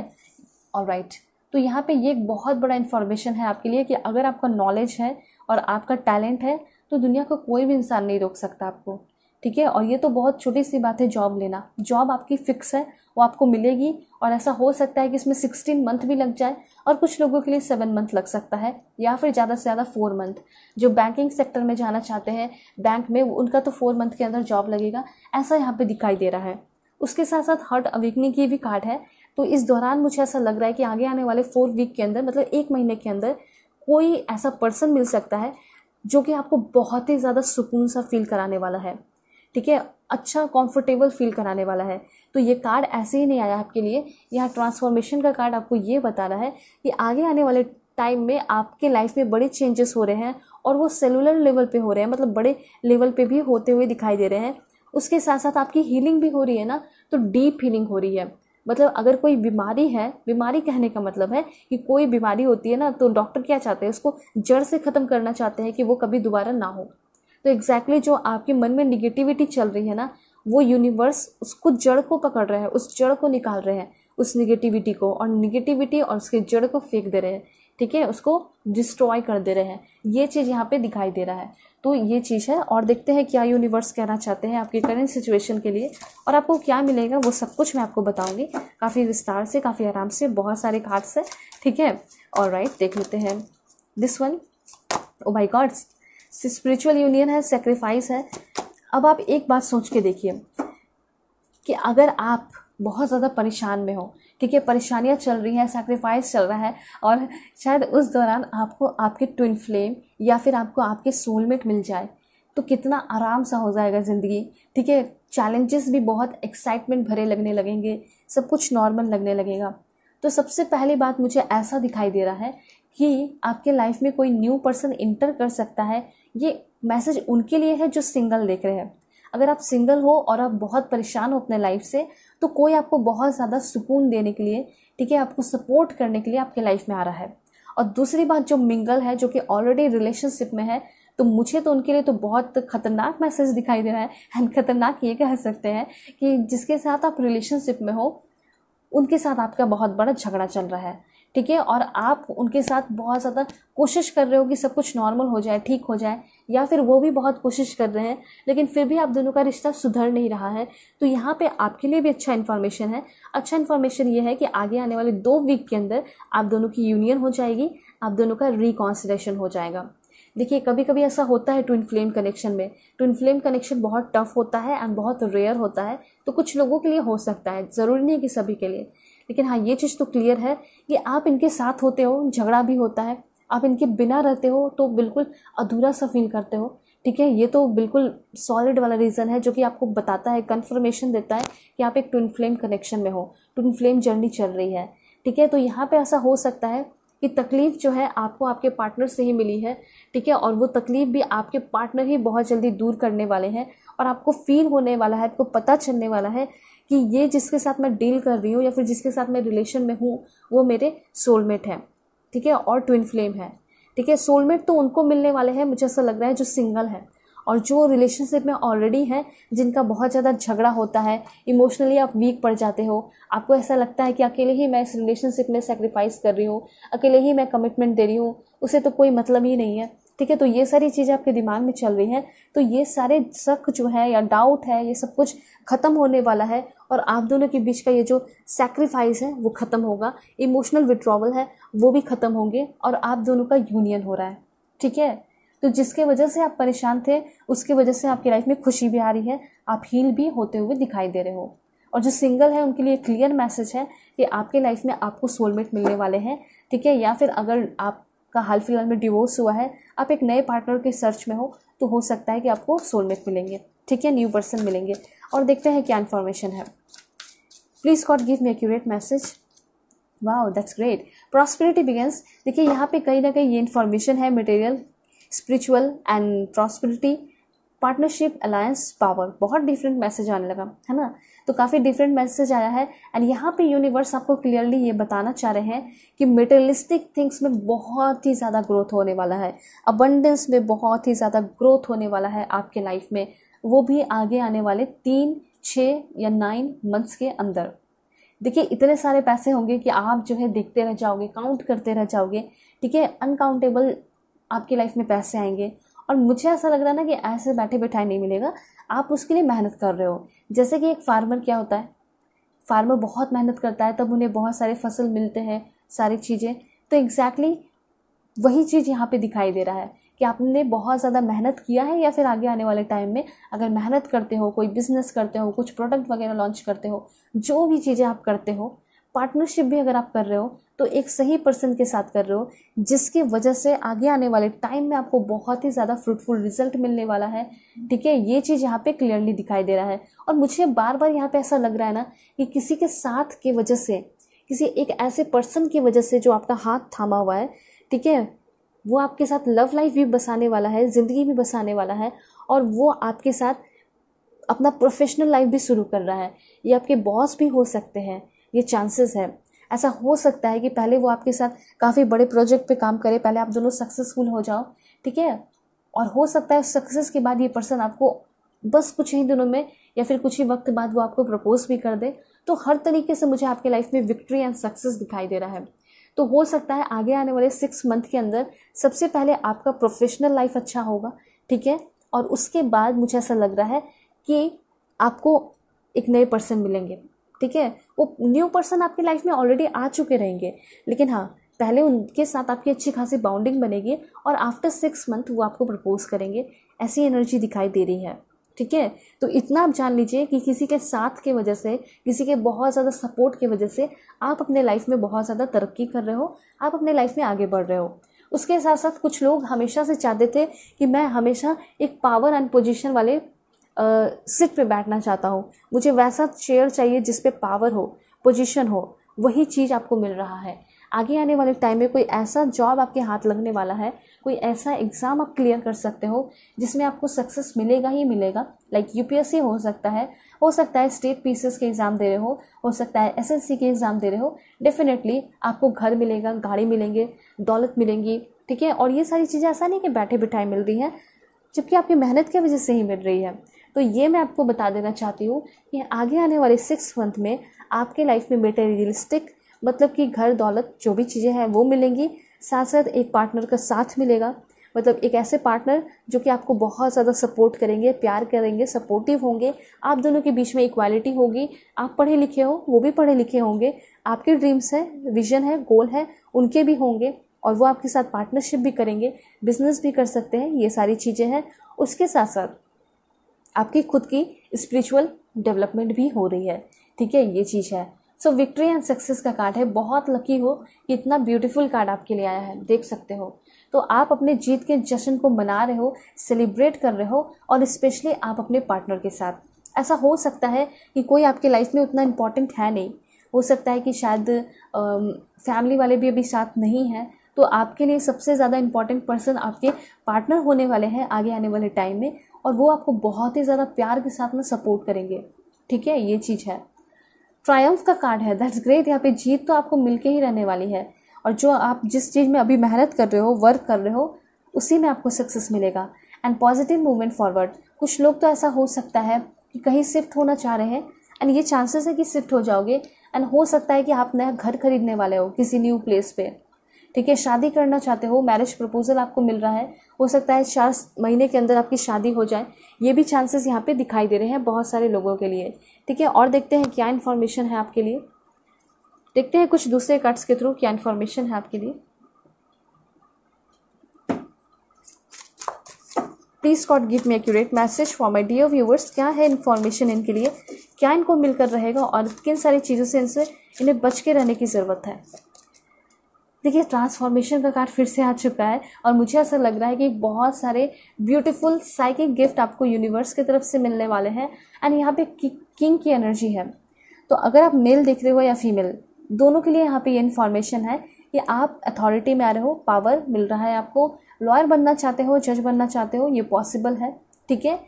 Speaker 1: और राइट तो यहाँ पे ये एक बहुत बड़ा इन्फॉर्मेशन है आपके लिए कि अगर आपका नॉलेज है और आपका टैलेंट है तो दुनिया का को कोई भी इंसान नहीं रोक सकता आपको ठीक है और ये तो बहुत छोटी सी बात है जॉब लेना जॉब आपकी फिक्स है वो आपको मिलेगी और ऐसा हो सकता है कि इसमें सिक्सटीन मंथ भी लग जाए और कुछ लोगों के लिए सेवन मंथ लग सकता है या फिर ज़्यादा से ज़्यादा फोर मंथ जो बैंकिंग सेक्टर में जाना चाहते हैं बैंक में उनका तो फोर मंथ के अंदर जॉब लगेगा ऐसा यहाँ पर दिखाई दे रहा है उसके साथ साथ हार्ट अवेकनिंग की भी कार्ड है तो इस दौरान मुझे ऐसा लग रहा है कि आगे आने वाले फोर वीक के अंदर मतलब एक महीने के अंदर कोई ऐसा पर्सन मिल सकता है जो कि आपको बहुत ही ज़्यादा सुकून सा फील कराने वाला है ठीक है अच्छा कंफर्टेबल फील कराने वाला है तो ये कार्ड ऐसे ही नहीं आया आपके लिए यहाँ ट्रांसफॉर्मेशन का कार्ड आपको ये बता रहा है कि आगे आने वाले टाइम में आपके लाइफ में बड़े चेंजेस हो रहे हैं और वो सेलुलर लेवल पे हो रहे हैं मतलब बड़े लेवल पे भी होते हुए दिखाई दे रहे हैं उसके साथ साथ आपकी हीलिंग भी हो रही है ना तो डीप हीलिंग हो रही है मतलब अगर कोई बीमारी है बीमारी कहने का मतलब है कि कोई बीमारी होती है ना तो डॉक्टर क्या चाहते हैं उसको जड़ से ख़त्म करना चाहते हैं कि वो कभी दोबारा ना हो तो एग्जैक्टली exactly जो आपके मन में निगेटिविटी चल रही है ना वो यूनिवर्स उसको जड़ को पकड़ रहे हैं उस जड़ को निकाल रहे हैं उस निगेटिविटी को और निगेटिविटी और उसके जड़ को फेंक दे रहे हैं ठीक है उसको डिस्ट्रॉय कर दे रहे हैं ये चीज़ यहाँ पे दिखाई दे रहा है तो ये चीज़ है और देखते हैं क्या यूनिवर्स कहना चाहते हैं आपके करेंट सिचुएशन के लिए और आपको क्या मिलेगा वो सब कुछ मैं आपको बताऊंगी काफ़ी विस्तार से काफ़ी आराम से बहुत सारे कार्ड्स हैं ठीक है और राइट देख लेते हैं this one oh by God's spiritual union है सेक्रीफाइस है अब आप एक बात सोच के देखिए कि अगर आप बहुत ज़्यादा परेशान में हो क्योंकि परेशानियाँ चल रही हैं सेक्रीफाइस चल रहा है और शायद उस दौरान आपको आपके ट्विन फ्लेम या फिर आपको आपके सोलमेट मिल जाए तो कितना आराम सा हो जाएगा ज़िंदगी ठीक है चैलेंजेस भी बहुत एक्साइटमेंट भरे लगने लगेंगे सब कुछ नॉर्मल लगने लगेगा तो सबसे पहली बात मुझे ऐसा दिखाई दे रहा है कि आपके लाइफ में कोई न्यू पर्सन इंटर कर सकता है ये मैसेज उनके लिए है जो सिंगल देख रहे हैं अगर आप सिंगल हो और आप बहुत परेशान हो अपने लाइफ से तो कोई आपको बहुत ज़्यादा सुकून देने के लिए ठीक है आपको सपोर्ट करने के लिए आपके लाइफ में आ रहा है और दूसरी बात जो मिंगल है जो कि ऑलरेडी रिलेशनशिप में है तो मुझे तो उनके लिए तो बहुत खतरनाक मैसेज दिखाई दे रहा है एंड खतरनाक ये कह सकते हैं कि जिसके साथ आप रिलेशनशिप में हो उनके साथ आपका बहुत बड़ा झगड़ा चल रहा है ठीक है और आप उनके साथ बहुत ज़्यादा कोशिश कर रहे हो कि सब कुछ नॉर्मल हो जाए ठीक हो जाए या फिर वो भी बहुत कोशिश कर रहे हैं लेकिन फिर भी आप दोनों का रिश्ता सुधर नहीं रहा है तो यहाँ पे आपके लिए भी अच्छा इन्फॉर्मेशन है अच्छा इन्फॉर्मेशन ये है कि आगे आने वाले दो वीक के अंदर आप दोनों की यूनियन हो जाएगी आप दोनों का रिकॉन्सिलेशन हो जाएगा देखिए कभी कभी ऐसा होता है ट्विन फ्लेम कनेक्शन में ट्विन फ्लेम कनेक्शन बहुत टफ होता है एंड बहुत रेयर होता है तो कुछ लोगों के लिए हो सकता है ज़रूरी नहीं कि सभी के लिए लेकिन हाँ ये चीज़ तो क्लियर है कि आप इनके साथ होते हो झगड़ा भी होता है आप इनके बिना रहते हो तो बिल्कुल अधूरा सा फील करते हो ठीक है ये तो बिल्कुल सॉलिड वाला रीज़न है जो कि आपको बताता है कन्फर्मेशन देता है कि आप एक ट्विन फ्लेम कनेक्शन में हो ट्विन फ्लेम जर्नी चल रही है ठीक है तो यहाँ पे ऐसा हो सकता है कि तकलीफ़ जो है आपको आपके पार्टनर से ही मिली है ठीक है और वो तकलीफ़ भी आपके पार्टनर ही बहुत जल्दी दूर करने वाले हैं और आपको फील होने वाला है आपको पता चलने वाला है कि ये जिसके साथ मैं डील कर रही हूँ या फिर जिसके साथ मैं रिलेशन में हूँ वो मेरे सोलमेट है ठीक है और ट्विन फ्लेम है ठीक है सोलमेट तो उनको मिलने वाले हैं मुझे ऐसा लग रहा है जो सिंगल है और जो रिलेशनशिप में ऑलरेडी हैं जिनका बहुत ज़्यादा झगड़ा होता है इमोशनली आप वीक पड़ जाते हो आपको ऐसा लगता है कि अकेले ही मैं इस रिलेशनशिप में सेक्रीफाइस कर रही हूँ अकेले ही मैं कमिटमेंट दे रही हूँ उसे तो कोई मतलब ही नहीं है ठीक है तो ये सारी चीज़ें आपके दिमाग में चल रही हैं तो ये सारे शक जो है या डाउट है ये सब कुछ ख़त्म होने वाला है और आप दोनों के बीच का ये जो सेक्रीफाइस है वो ख़त्म होगा इमोशनल विड्रॉवल है वो भी ख़त्म होंगे और आप दोनों का यूनियन हो रहा है ठीक है तो जिसके वजह से आप परेशान थे उसके वजह से आपकी लाइफ में खुशी भी आ रही है आप हील भी होते हुए दिखाई दे रहे हो और जो सिंगल है उनके लिए क्लियर मैसेज है कि आपके लाइफ में आपको सोलमेट मिलने वाले हैं ठीक है या फिर अगर आपका हाल फिलहाल में डिवोर्स हुआ है आप एक नए पार्टनर के सर्च में हो तो हो सकता है कि आपको सोलमेट मिलेंगे ठीक है न्यू पर्सन मिलेंगे और देखते हैं क्या इन्फॉर्मेशन है please God give me accurate message वाह दैट्स ग्रेट प्रॉस्पेरिटी बिगेंस देखिए यहाँ पे कहीं ना कहीं ये इन्फॉर्मेशन है material spiritual and prosperity partnership alliance power बहुत डिफरेंट मैसेज आने लगा है ना तो काफ़ी डिफरेंट मैसेज आया है एंड यहाँ पे यूनिवर्स आपको क्लियरली ये बताना चाह रहे हैं कि मेटेरियलिस्टिक थिंग्स में बहुत ही ज़्यादा ग्रोथ होने वाला है अबंडेंस में बहुत ही ज़्यादा ग्रोथ होने वाला है आपके लाइफ में वो भी आगे आने वाले तीन छः या नाइन मंथ्स के अंदर देखिए इतने सारे पैसे होंगे कि आप जो है देखते रह जाओगे काउंट करते रह जाओगे ठीक है अनकाउंटेबल आपकी लाइफ में पैसे आएंगे और मुझे ऐसा लग रहा है ना कि ऐसे बैठे बैठाए नहीं मिलेगा आप उसके लिए मेहनत कर रहे हो जैसे कि एक फार्मर क्या होता है फार्मर बहुत मेहनत करता है तब उन्हें बहुत सारे फसल मिलते हैं सारी चीज़ें तो एग्जैक्टली exactly वही चीज़ यहाँ पे दिखाई दे रहा है कि आपने बहुत ज़्यादा मेहनत किया है या फिर आगे आने वाले टाइम में अगर मेहनत करते हो कोई बिजनेस करते हो कुछ प्रोडक्ट वगैरह लॉन्च करते हो जो भी चीज़ें आप करते हो पार्टनरशिप भी अगर आप कर रहे हो तो एक सही पर्सन के साथ कर रहे हो जिसकी वजह से आगे आने वाले टाइम में आपको बहुत ही ज़्यादा फ्रूटफुल रिजल्ट मिलने वाला है ठीक है ये चीज़ यहाँ पे क्लियरली दिखाई दे रहा है और मुझे बार बार यहाँ पे ऐसा लग रहा है ना कि किसी के साथ की वजह से किसी एक ऐसे पर्सन की वजह से जो आपका हाथ थामा हुआ है ठीक है वो आपके साथ लव लाइफ भी बसाने वाला है ज़िंदगी भी बसाने वाला है और वो आपके साथ अपना प्रोफेशनल लाइफ भी शुरू कर रहा है ये आपके बॉस भी हो सकते हैं ये चांसेस है ऐसा हो सकता है कि पहले वो आपके साथ काफ़ी बड़े प्रोजेक्ट पे काम करे पहले आप दोनों सक्सेसफुल हो जाओ ठीक है और हो सकता है सक्सेस के बाद ये पर्सन आपको बस कुछ ही दिनों में या फिर कुछ ही वक्त बाद वो आपको प्रपोज भी कर दे तो हर तरीके से मुझे आपके लाइफ में विक्ट्री एंड सक्सेस दिखाई दे रहा है तो हो सकता है आगे आने वाले सिक्स मंथ के अंदर सबसे पहले आपका प्रोफेशनल लाइफ अच्छा होगा ठीक है और उसके बाद मुझे ऐसा लग रहा है कि आपको एक नए पर्सन मिलेंगे ठीक है वो न्यू पर्सन आपकी लाइफ में ऑलरेडी आ चुके रहेंगे लेकिन हाँ पहले उनके साथ आपकी अच्छी खासी बाउंडिंग बनेगी और आफ्टर सिक्स मंथ वो आपको प्रपोज़ करेंगे ऐसी एनर्जी दिखाई दे रही है ठीक है तो इतना आप जान लीजिए कि किसी के साथ के वजह से किसी के बहुत ज़्यादा सपोर्ट की वजह से आप अपने लाइफ में बहुत ज़्यादा तरक्की कर रहे हो आप अपने लाइफ में आगे बढ़ रहे हो उसके साथ साथ कुछ लोग हमेशा से चाहते थे कि मैं हमेशा एक पावर एंड पोजिशन वाले सिट पे बैठना चाहता हूँ मुझे वैसा चेयर चाहिए जिसपे पावर हो पोजिशन हो वही चीज़ आपको मिल रहा है आगे आने वाले टाइम में कोई ऐसा जॉब आपके हाथ लगने वाला है कोई ऐसा एग्ज़ाम आप क्लियर कर सकते हो जिसमें आपको सक्सेस मिलेगा ही मिलेगा लाइक like यूपीएससी हो सकता है हो सकता है स्टेट पीसीएस के एग्ज़ाम दे रहे हो हो सकता है एसएससी के एग्ज़ाम दे रहे हो डेफिनेटली आपको घर मिलेगा गाड़ी मिलेंगे दौलत मिलेंगी ठीक है और ये सारी चीज़ें ऐसा नहीं कि बैठे बिठाए मिल रही हैं जबकि आपकी मेहनत की वजह से ही मिल रही है तो ये मैं आपको बता देना चाहती हूँ कि आगे आने वाले सिक्स मंथ में आपके लाइफ में मेटेरियलिस्टिक मतलब कि घर दौलत जो भी चीज़ें हैं वो मिलेंगी साथ साथ एक पार्टनर का साथ मिलेगा मतलब एक ऐसे पार्टनर जो कि आपको बहुत ज़्यादा सपोर्ट करेंगे प्यार करेंगे सपोर्टिव होंगे आप दोनों के बीच में इक्वालिटी होगी आप पढ़े लिखे हो वो भी पढ़े लिखे होंगे आपके ड्रीम्स हैं विजन है गोल है उनके भी होंगे और वो आपके साथ पार्टनरशिप भी करेंगे बिजनेस भी कर सकते हैं ये सारी चीज़ें हैं उसके साथ साथ आपकी खुद की स्पिरिचुअल डेवलपमेंट भी हो रही है ठीक है ये चीज़ है सो विक्ट्री एंड सक्सेस का कार्ड है बहुत लकी हो कि इतना ब्यूटीफुल कार्ड आपके लिए आया है देख सकते हो तो आप अपने जीत के जश्न को मना रहे हो सेलिब्रेट कर रहे हो और स्पेशली आप अपने पार्टनर के साथ ऐसा हो सकता है कि कोई आपके लाइफ में उतना इम्पॉर्टेंट है नहीं हो सकता है कि शायद फैमिली वाले भी अभी साथ नहीं हैं तो आपके लिए सबसे ज़्यादा इम्पॉर्टेंट पर्सन आपके पार्टनर होने वाले हैं आगे आने वाले टाइम में और वो आपको बहुत ही ज़्यादा प्यार के साथ में सपोर्ट करेंगे ठीक है ये चीज़ है ट्रायम्फ का कार्ड है दैट्स ग्रेट यहाँ पे जीत तो आपको मिलके ही रहने वाली है और जो आप जिस चीज़ में अभी मेहनत कर रहे हो वर्क कर रहे हो उसी में आपको सक्सेस मिलेगा एंड पॉजिटिव मूवमेंट फॉरवर्ड कुछ लोग तो ऐसा हो सकता है कि कहीं शिफ्ट होना चाह रहे हैं एंड ये चांसेस है कि शिफ्ट हो जाओगे एंड हो सकता है कि आप नया घर खरीदने वाले हो किसी न्यू प्लेस पर ठीक है शादी करना चाहते हो मैरिज प्रपोजल आपको मिल रहा है हो सकता है चार महीने के अंदर आपकी शादी हो जाए ये भी चांसेस यहाँ पे दिखाई दे रहे हैं बहुत सारे लोगों के लिए ठीक है और देखते हैं क्या इन्फॉर्मेशन है आपके लिए देखते हैं कुछ दूसरे कार्ड्स के थ्रू क्या इन्फॉर्मेशन है आपके लिए please God give me accurate message for my dear viewers क्या है इन्फॉर्मेशन इनके लिए क्या इनको मिलकर रहेगा और किन सारी चीज़ों से इनसे इन्हें बच के रहने की ज़रूरत है देखिए ट्रांसफॉर्मेशन का कार्ड फिर से आ चुका है और मुझे ऐसा लग रहा है कि बहुत सारे ब्यूटीफुल साइकिक गिफ्ट आपको यूनिवर्स की तरफ से मिलने वाले हैं एंड यहाँ पे किंग की एनर्जी है तो अगर आप मेल देख रहे हो या फीमेल दोनों के लिए यहाँ पे ये इन्फॉर्मेशन है कि आप अथॉरिटी में आ रहे हो पावर मिल रहा है आपको लॉयर बनना चाहते हो जज बनना चाहते हो ये पॉसिबल है ठीक है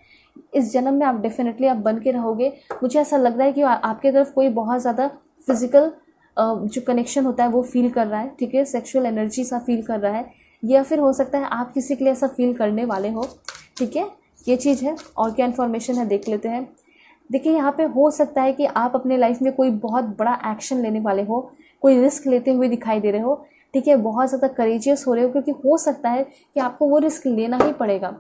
Speaker 1: इस जन्म में आप डेफिनेटली आप बन के रहोगे मुझे ऐसा लग रहा है कि आपके तरफ कोई बहुत ज़्यादा फिजिकल जो कनेक्शन होता है वो फील कर रहा है ठीक है सेक्सुअल एनर्जी सा फील कर रहा है या फिर हो सकता है आप किसी के लिए ऐसा फील करने वाले हो ठीक है ये चीज़ है और क्या इन्फॉर्मेशन है देख लेते हैं देखिए यहाँ पे हो सकता है कि आप अपने लाइफ में कोई बहुत बड़ा एक्शन लेने वाले हो कोई रिस्क लेते हुए दिखाई दे रहे हो ठीक है बहुत ज़्यादा करेजियस हो रहे हो क्योंकि हो सकता है कि आपको वो रिस्क लेना ही पड़ेगा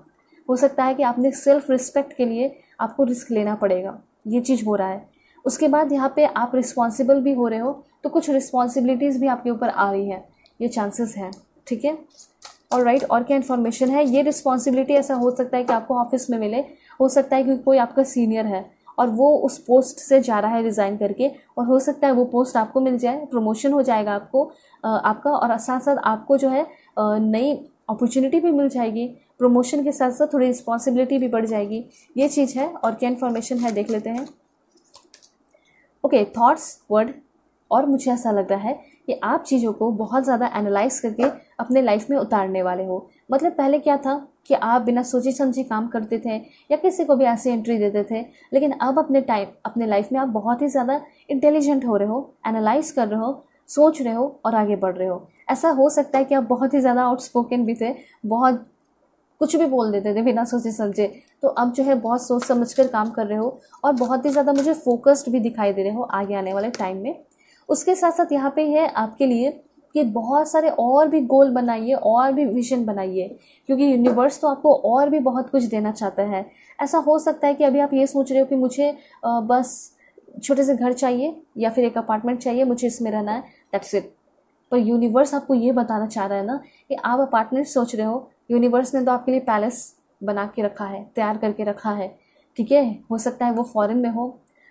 Speaker 1: हो सकता है कि आपने सेल्फ रिस्पेक्ट के लिए आपको रिस्क लेना पड़ेगा ये चीज़ हो रहा है उसके बाद यहाँ पे आप रिस्पॉन्सिबल भी हो रहे हो तो कुछ रिस्पॉन्सिबिलिटीज़ भी आपके ऊपर आ रही हैं ये चांसेस हैं ठीक है और राइट और क्या इन्फॉर्मेशन है ये रिस्पॉन्सिबिलिटी ऐसा हो सकता है कि आपको ऑफिस में मिले हो सकता है कि कोई आपका सीनियर है और वो उस पोस्ट से जा रहा है रिज़ाइन करके और हो सकता है वो पोस्ट आपको मिल जाए प्रमोशन हो जाएगा आपको आपका और साथ साथ आपको जो है नई अपॉर्चुनिटी भी मिल जाएगी प्रमोशन के साथ साथ थोड़ी रिस्पॉन्सिबिलिटी भी बढ़ जाएगी ये चीज़ है और क्या इन्फॉर्मेशन है देख लेते हैं ओके थॉट्स वर्ड और मुझे ऐसा लग रहा है कि आप चीज़ों को बहुत ज़्यादा एनालाइज करके अपने लाइफ में उतारने वाले हो मतलब पहले क्या था कि आप बिना सोचे समझे काम करते थे या किसी को भी ऐसे एंट्री देते थे लेकिन अब अपने टाइम अपने लाइफ में आप बहुत ही ज़्यादा इंटेलिजेंट हो रहे हो एनालाइज कर रहे हो सोच रहे हो और आगे बढ़ रहे हो ऐसा हो सकता है कि आप बहुत ही ज़्यादा आउटस्पोकन भी थे बहुत कुछ भी बोल देते थे बिना सोचे समझे तो अब जो है बहुत सोच समझ कर काम कर रहे हो और बहुत ही ज़्यादा मुझे फोकस्ड भी दिखाई दे रहे हो आगे आने वाले टाइम में उसके साथ साथ यहाँ पे है आपके लिए कि बहुत सारे और भी गोल बनाइए और भी विजन बनाइए क्योंकि यूनिवर्स तो आपको और भी बहुत कुछ देना चाहता है ऐसा हो सकता है कि अभी आप ये सोच रहे हो कि मुझे बस छोटे से घर चाहिए या फिर एक अपार्टमेंट चाहिए मुझे इसमें रहना है दैट्स इट पर यूनिवर्स आपको ये बताना चाह रहा है ना कि आप अपार्टमेंट सोच रहे हो यूनिवर्स ने तो आपके लिए पैलेस बना के रखा है तैयार करके रखा है ठीक है हो सकता है वो फॉरेन में हो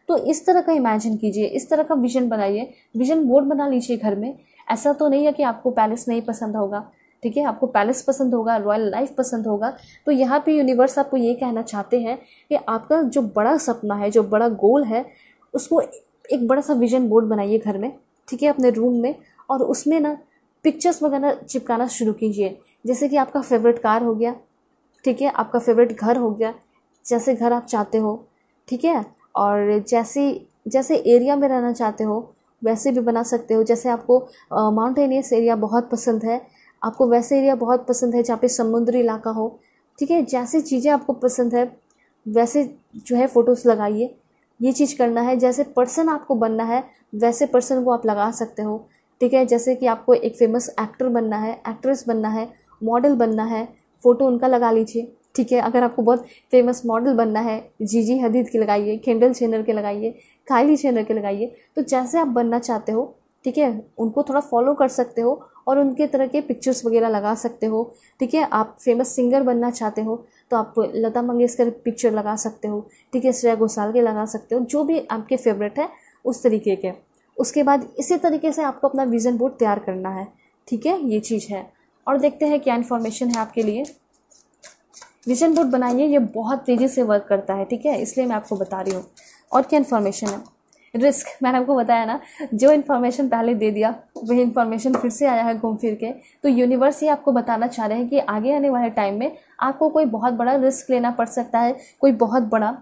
Speaker 1: तो इस तरह का इमेजिन कीजिए इस तरह का विजन बनाइए विजन बोर्ड बना लीजिए घर में ऐसा तो नहीं है कि आपको पैलेस नहीं पसंद होगा ठीक है आपको पैलेस पसंद होगा रॉयल लाइफ पसंद होगा तो यहाँ पे यूनिवर्स आपको ये कहना चाहते हैं कि आपका जो बड़ा सपना है जो बड़ा गोल है उसको एक बड़ा सा विजन बोर्ड बनाइए घर में ठीक है अपने रूम में और उसमें ना पिक्चर्स वगैरह चिपकाना शुरू कीजिए जैसे कि आपका फेवरेट कार हो गया ठीक है आपका फेवरेट घर हो गया जैसे घर आप चाहते हो ठीक है और जैसे जैसे एरिया में रहना चाहते हो वैसे भी बना सकते हो जैसे आपको माउंटेनियस एरिया बहुत पसंद है आपको वैसे एरिया बहुत पसंद है जहाँ पे समुद्री इलाका हो ठीक है जैसे चीज़ें आपको पसंद है वैसे जो है फ़ोटोज़ लगाइए ये चीज़ करना है जैसे पर्सन आपको बनना है वैसे पर्सन को आप लगा सकते हो ठीक है जैसे कि आपको एक फेमस एक्टर बनना है एक्ट्रेस बनना है मॉडल बनना है फ़ोटो उनका लगा लीजिए ठीक है अगर आपको बहुत फेमस मॉडल बनना है जी जी हदीद के लगाइए खेंडल चैनल के लगाइए कायली चैनल के लगाइए तो जैसे आप बनना चाहते हो ठीक है उनको थोड़ा फॉलो कर सकते हो और उनके तरह के पिक्चर्स वगैरह लगा सकते हो ठीक है आप फेमस सिंगर बनना चाहते हो तो आप लता मंगेशकर पिक्चर लगा सकते हो ठीक है श्रेया घोषाल के लगा सकते हो जो भी आपके फेवरेट है उस तरीके के उसके बाद इसी तरीके से आपको अपना विज़न बोर्ड तैयार करना है ठीक है ये चीज़ है और देखते हैं क्या इन्फॉर्मेशन है आपके लिए विजन बोर्ड बनाइए ये बहुत तेज़ी से वर्क करता है ठीक है इसलिए मैं आपको बता रही हूँ और क्या इन्फॉर्मेशन है रिस्क मैंने आपको बताया ना जो इन्फॉर्मेशन पहले दे दिया वही इन्फॉर्मेशन फिर से आया है घूम फिर के तो यूनिवर्स ये आपको बताना चाह रहे हैं कि आगे आने वाले टाइम में आपको कोई बहुत बड़ा रिस्क लेना पड़ सकता है कोई बहुत बड़ा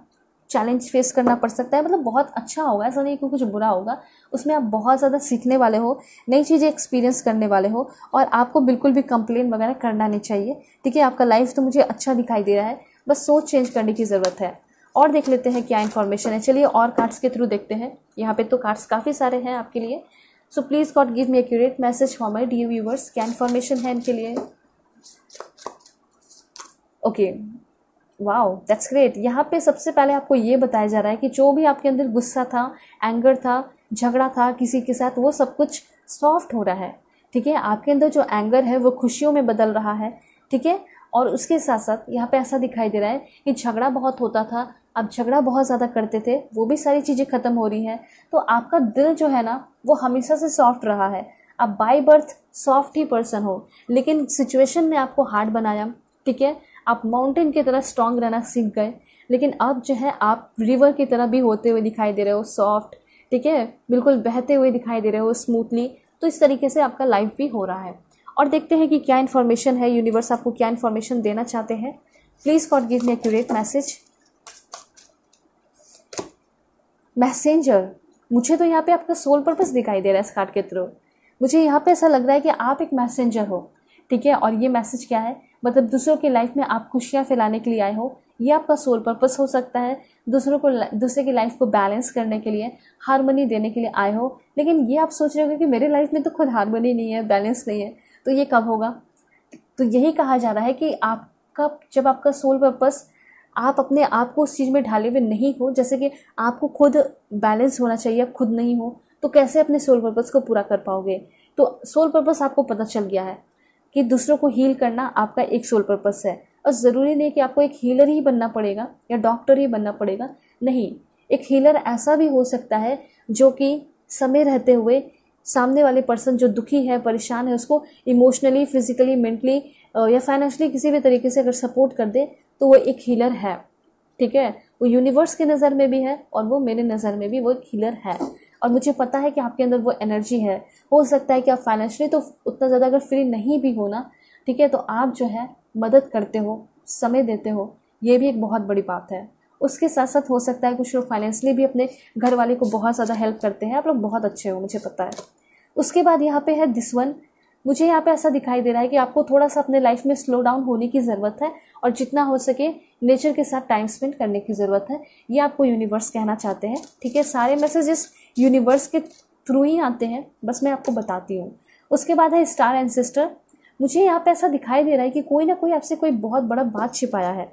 Speaker 1: चैलेंज फेस करना पड़ सकता है मतलब बहुत अच्छा होगा ऐसा नहीं कि कुछ बुरा होगा उसमें आप बहुत ज़्यादा सीखने वाले हो नई चीज़ें एक्सपीरियंस करने वाले हो और आपको बिल्कुल भी कंप्लेन वगैरह करना नहीं चाहिए ठीक है आपका लाइफ तो मुझे अच्छा दिखाई दे रहा है बस सोच चेंज करने की ज़रूरत है और देख लेते हैं क्या इन्फॉर्मेशन है चलिए और कार्ड्स के थ्रू देखते हैं यहाँ पे तो कार्ड्स काफ़ी सारे हैं आपके लिए so please God give me accurate message for my dear viewers क्या इन्फॉर्मेशन है इनके लिए okay okay. Wow that's great यहाँ पे सबसे पहले आपको ये बताया जा रहा है कि जो भी आपके अंदर गुस्सा था एंगर था झगड़ा था किसी के साथ वो सब कुछ सॉफ्ट हो रहा है ठीक है आपके अंदर जो एंगर है वो खुशियों में बदल रहा है ठीक है और उसके साथ साथ यहाँ पे ऐसा दिखाई दे रहा है कि झगड़ा बहुत होता था आप झगड़ा बहुत ज़्यादा करते थे वो भी सारी चीज़ें ख़त्म हो रही हैं तो आपका दिल जो है ना वो हमेशा से सॉफ्ट रहा है आप बाई बर्थ सॉफ्ट ही पर्सन हो लेकिन सिचुएशन ने आपको हार्ड बनाया ठीक है आप माउंटेन की तरह स्ट्रांग रहना सीख गए लेकिन अब जो है आप रिवर की तरह भी होते हुए दिखाई दे रहे हो सॉफ्ट ठीक है बिल्कुल बहते हुए दिखाई दे रहे हो स्मूथली तो इस तरीके से आपका लाइफ भी हो रहा है और देखते हैं कि क्या इन्फॉर्मेशन है यूनिवर्स आपको क्या इन्फॉर्मेशन देना चाहते हैं please God give me accurate message messenger मुझे तो यहाँ पे आपका सोल पर्पज दिखाई दे रहा है इस कार्ड के थ्रू मुझे यहाँ पे ऐसा लग रहा है कि आप एक मैसेंजर हो ठीक है और ये मैसेज क्या है मतलब दूसरों की लाइफ में आप खुशियाँ फैलाने के लिए आए हो ये आपका सोल पर्पस हो सकता है दूसरों को दूसरे की लाइफ को बैलेंस करने के लिए हारमोनी देने के लिए आए हो लेकिन ये आप सोच रहे हो कि मेरे लाइफ में तो खुद हारमोनी नहीं है बैलेंस नहीं है तो ये कब होगा तो यही कहा जा रहा है कि आपका जब आपका सोल पर्पस आप अपने आप को उस चीज़ में ढाले हुए नहीं हो जैसे कि आपको खुद बैलेंस होना चाहिए आप खुद नहीं हो तो कैसे अपने सोल पर्पस को पूरा कर पाओगे तो सोल पर्पस आपको पता चल गया है कि दूसरों को हील करना आपका एक सोल पर्पस है और ज़रूरी नहीं कि आपको एक हीलर ही बनना पड़ेगा या डॉक्टर ही बनना पड़ेगा नहीं एक हीलर ऐसा भी हो सकता है जो कि समय रहते हुए सामने वाले पर्सन जो दुखी है परेशान है उसको इमोशनली फिजिकली मेंटली या फाइनेंशली किसी भी तरीके से अगर सपोर्ट कर दे तो वो एक हीलर है ठीक है वो यूनिवर्स के नज़र में भी है और वो मेरे नज़र में भी वो एक हीलर है और मुझे पता है कि आपके अंदर वो एनर्जी है हो सकता है कि आप फाइनेंशियली तो उतना ज़्यादा अगर फ्री नहीं भी हो ना ठीक है तो आप जो है मदद करते हो समय देते हो ये भी एक बहुत बड़ी बात है उसके साथ साथ हो सकता है कुछ लोग फाइनेंशली भी अपने घर वाले को बहुत ज़्यादा हेल्प करते हैं आप लोग बहुत अच्छे हो मुझे पता है उसके बाद यहाँ पे है दिस वन मुझे यहाँ पे ऐसा दिखाई दे रहा है कि आपको थोड़ा सा अपने लाइफ में स्लो डाउन होने की ज़रूरत है और जितना हो सके नेचर के साथ टाइम स्पेंड करने की ज़रूरत है ये आपको यूनिवर्स कहना चाहते हैं ठीक है सारे मैसेजेस यूनिवर्स के थ्रू ही आते हैं बस मैं आपको बताती हूँ उसके बाद है स्टार एंसेस्टर मुझे यहाँ पे ऐसा दिखाई दे रहा है कि कोई ना कोई आपसे कोई बहुत बड़ा बात छिपाया है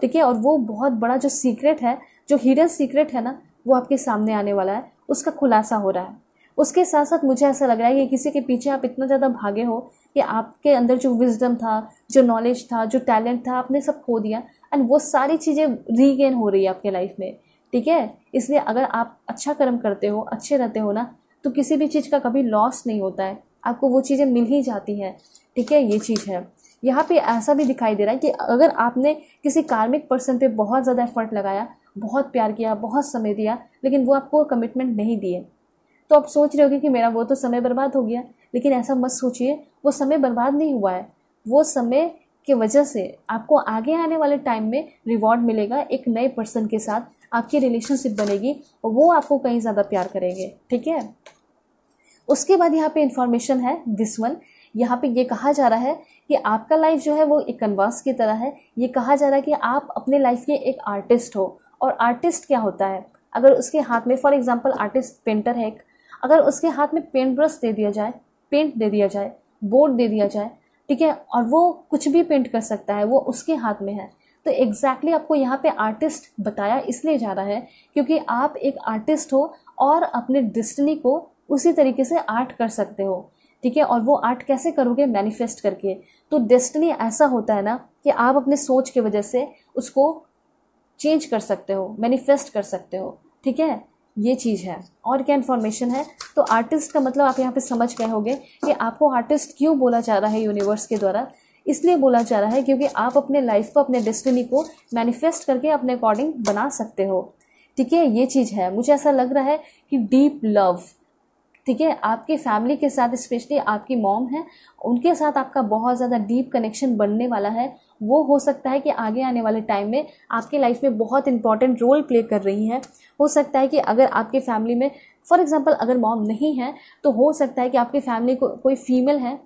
Speaker 1: ठीक है और वो बहुत बड़ा जो सीक्रेट है जो हिडन सीक्रेट है ना वो आपके सामने आने वाला है उसका खुलासा हो रहा है उसके साथ साथ मुझे ऐसा लग रहा है कि किसी के पीछे आप इतना ज़्यादा भागे हो कि आपके अंदर जो विजडम था जो नॉलेज था जो टैलेंट था आपने सब खो दिया एंड वो सारी चीज़ें रीगेन हो रही है आपके लाइफ में ठीक है इसलिए अगर आप अच्छा कर्म करते हो अच्छे रहते हो ना तो किसी भी चीज़ का कभी लॉस नहीं होता है आपको वो चीज़ें मिल ही जाती हैं ठीक है ये चीज़ है यहाँ पे ऐसा भी दिखाई दे रहा है कि अगर आपने किसी कार्मिक पर्सन पे बहुत ज़्यादा एफर्ट लगाया बहुत प्यार किया बहुत समय दिया लेकिन वो आपको कमिटमेंट नहीं दिए तो आप सोच रहे होगे कि मेरा वो तो समय बर्बाद हो गया लेकिन ऐसा मत सोचिए वो समय बर्बाद नहीं हुआ है वो समय की वजह से आपको आगे आने वाले टाइम में रिवॉर्ड मिलेगा एक नए पर्सन के साथ आपकी रिलेशनशिप बनेगी और वो आपको कहीं ज़्यादा प्यार करेंगे ठीक है उसके बाद यहाँ पे इंफॉर्मेशन है दिस वन यहाँ पे ये कहा जा रहा है कि आपका लाइफ जो है वो एक कन्वास की तरह है ये कहा जा रहा है कि आप अपने लाइफ के एक आर्टिस्ट हो और आर्टिस्ट क्या होता है अगर उसके हाथ में फॉर एग्जाम्पल आर्टिस्ट पेंटर है एक अगर उसके हाथ में पेंट ब्रश दे दिया जाए पेंट दे दिया जाए बोर्ड दे दिया जाए ठीक है और वो कुछ भी पेंट कर सकता है वो उसके हाथ में है तो एग्जैक्टली exactly आपको यहाँ पे आर्टिस्ट बताया इसलिए जा रहा है क्योंकि आप एक आर्टिस्ट हो और अपने डिस्टनी को उसी तरीके से आर्ट कर सकते हो ठीक है और वो आर्ट कैसे करोगे मैनिफेस्ट करके तो डेस्टनी ऐसा होता है ना कि आप अपने सोच की वजह से उसको चेंज कर सकते हो मैनिफेस्ट कर सकते हो ठीक है ये चीज़ है और क्या इन्फॉर्मेशन है तो आर्टिस्ट का मतलब आप यहाँ पे समझ गए होंगे कि आपको आर्टिस्ट क्यों बोला जा रहा है यूनिवर्स के द्वारा इसलिए बोला जा रहा है क्योंकि आप अपने लाइफ को अपने डेस्टिनी को मैनिफेस्ट करके अपने अकॉर्डिंग बना सकते हो ठीक है ये चीज़ है मुझे ऐसा लग रहा है कि डीप लव ठीक है आपके फैमिली के साथ स्पेशली आपकी मॉम है उनके साथ आपका बहुत ज़्यादा डीप कनेक्शन बनने वाला है वो हो सकता है कि आगे आने वाले टाइम में आपके लाइफ में बहुत इंपॉर्टेंट रोल प्ले कर रही हैं हो सकता है कि अगर आपके फैमिली में फॉर एग्ज़ाम्पल अगर मॉम नहीं है तो हो सकता है कि आपकी फैमिली को कोई फीमेल है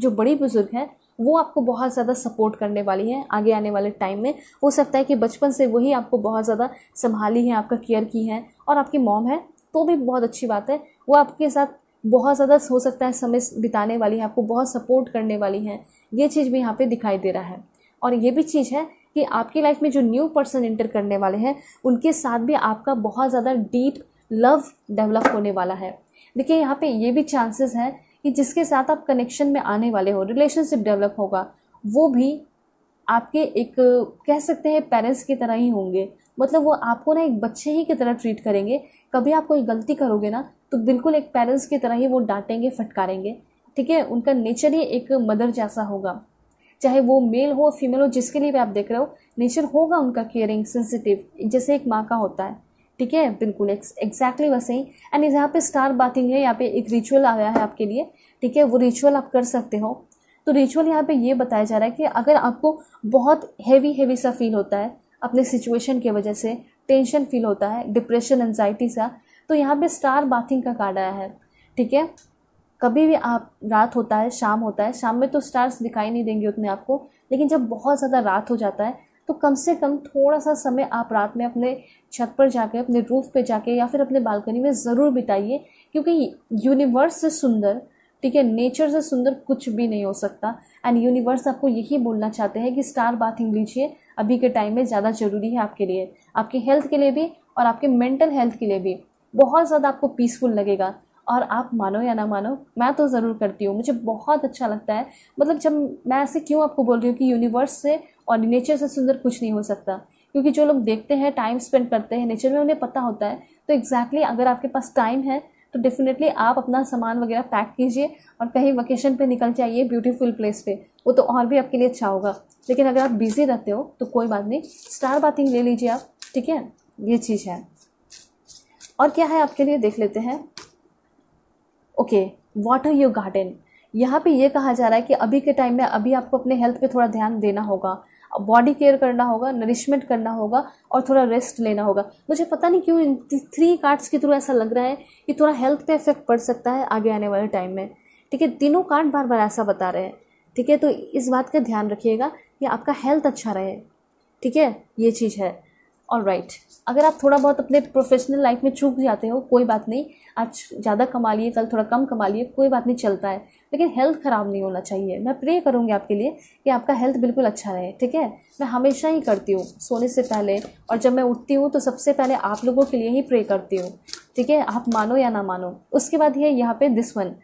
Speaker 1: जो बड़ी बुज़ुर्ग है वो आपको बहुत ज़्यादा सपोर्ट करने वाली हैं आगे आने वाले टाइम में हो सकता है कि बचपन से वही आपको बहुत ज़्यादा संभाली है आपका केयर की है और आपकी मॉम है तो भी बहुत अच्छी बात है वो आपके साथ बहुत ज़्यादा हो सकता है समय बिताने वाली है आपको बहुत सपोर्ट करने वाली हैं ये चीज़ भी यहाँ पर दिखाई दे रहा है और ये भी चीज़ है कि आपकी लाइफ में जो न्यू पर्सन इंटर करने वाले हैं उनके साथ भी आपका बहुत ज़्यादा डीप लव डेवलप होने वाला है देखिए यहाँ पे ये भी चांसेस हैं कि जिसके साथ आप कनेक्शन में आने वाले हो रिलेशनशिप डेवलप होगा वो भी आपके एक कह सकते हैं पेरेंट्स की तरह ही होंगे मतलब वो आपको ना एक बच्चे ही की तरह ट्रीट करेंगे कभी आप कोई गलती करोगे ना तो बिल्कुल एक पेरेंट्स की तरह ही वो डांटेंगे फटकारेंगे ठीक है उनका नेचर ही एक मदर जैसा होगा चाहे वो मेल हो फीमेल हो जिसके लिए भी आप देख रहे हो नेचर होगा उनका केयरिंग सेंसिटिव जैसे एक माँ का होता है ठीक है बिल्कुल एग्जैक्टली वैसे ही एंड यहाँ पे स्टार बाथिंग है यहाँ पे एक रिचुअल आया है आपके लिए ठीक है वो रिचुअल आप कर सकते हो तो रिचुअल यहाँ पे ये बताया जा रहा है कि अगर आपको बहुत हेवी हेवी सा फील होता है अपने सिचुएशन की वजह से टेंशन फील होता है डिप्रेशन एनजाइटी सा तो यहाँ पे स्टार बाथिंग का कार्ड आया है ठीक है कभी भी आप रात होता है शाम होता है शाम में तो स्टार्स दिखाई नहीं देंगे उतने आपको लेकिन जब बहुत ज़्यादा रात हो जाता है तो कम से कम थोड़ा सा समय आप रात में अपने छत पर जाके अपने रूफ पे जाके या फिर अपने बालकनी में ज़रूर बिताइए क्योंकि यूनिवर्स से सुंदर ठीक है नेचर से सुंदर कुछ भी नहीं हो सकता एंड यूनिवर्स आपको यही बोलना चाहते हैं कि स्टार बाथिंग लीजिए अभी के टाइम में ज़्यादा ज़रूरी है आपके लिए आपके हेल्थ के लिए भी और आपके मेंटल हेल्थ के लिए भी बहुत ज़्यादा आपको पीसफुल लगेगा और आप मानो या ना मानो मैं तो ज़रूर करती हूँ मुझे बहुत अच्छा लगता है मतलब जब मैं ऐसे क्यों आपको बोल रही हूँ कि यूनिवर्स से और नेचर से सुंदर कुछ नहीं हो सकता क्योंकि जो लोग देखते हैं टाइम स्पेंड करते हैं नेचर में उन्हें पता होता है तो एग्जैक्टली exactly अगर आपके पास टाइम है तो डेफिनेटली आप अपना सामान वगैरह पैक कीजिए और कहीं वकेशन पे निकल जाइए ब्यूटीफुल प्लेस पे वो तो और भी आपके लिए अच्छा होगा लेकिन अगर आप बिज़ी रहते हो तो कोई बात नहीं स्टार बाथिंग ले लीजिए आप ठीक है ये चीज़ है और क्या है आपके लिए देख लेते हैं ओके वाटर योर गार्डन यहाँ पे ये कहा जा रहा है कि अभी के टाइम में अभी आपको अपने हेल्थ पे थोड़ा ध्यान देना होगा बॉडी केयर करना होगा नरिशमेंट करना होगा और थोड़ा रेस्ट लेना होगा मुझे पता नहीं क्यों इन थ्री कार्ड्स के थ्रू ऐसा लग रहा है कि थोड़ा हेल्थ पे इफेक्ट पड़ सकता है आगे आने वाले टाइम में ठीक है तीनों कार्ड बार बार ऐसा बता रहे हैं ठीक है तो इस बात का ध्यान रखिएगा कि आपका हेल्थ अच्छा रहे ठीक है ये चीज़ है और राइट अगर आप थोड़ा बहुत अपने प्रोफेशनल लाइफ में चूक जाते हो कोई बात नहीं आज ज़्यादा कमा लिए कल थोड़ा कम कमा लिए कोई बात नहीं चलता है लेकिन हेल्थ ख़राब नहीं होना चाहिए मैं प्रे करूँगी आपके लिए कि आपका हेल्थ बिल्कुल अच्छा रहे ठीक है मैं हमेशा ही करती हूँ सोने से पहले और जब मैं उठती हूँ तो सबसे पहले आप लोगों के लिए ही प्रे करती हूँ ठीक है आप मानो या ना मानो उसके बाद ये यहाँ पे दिस वन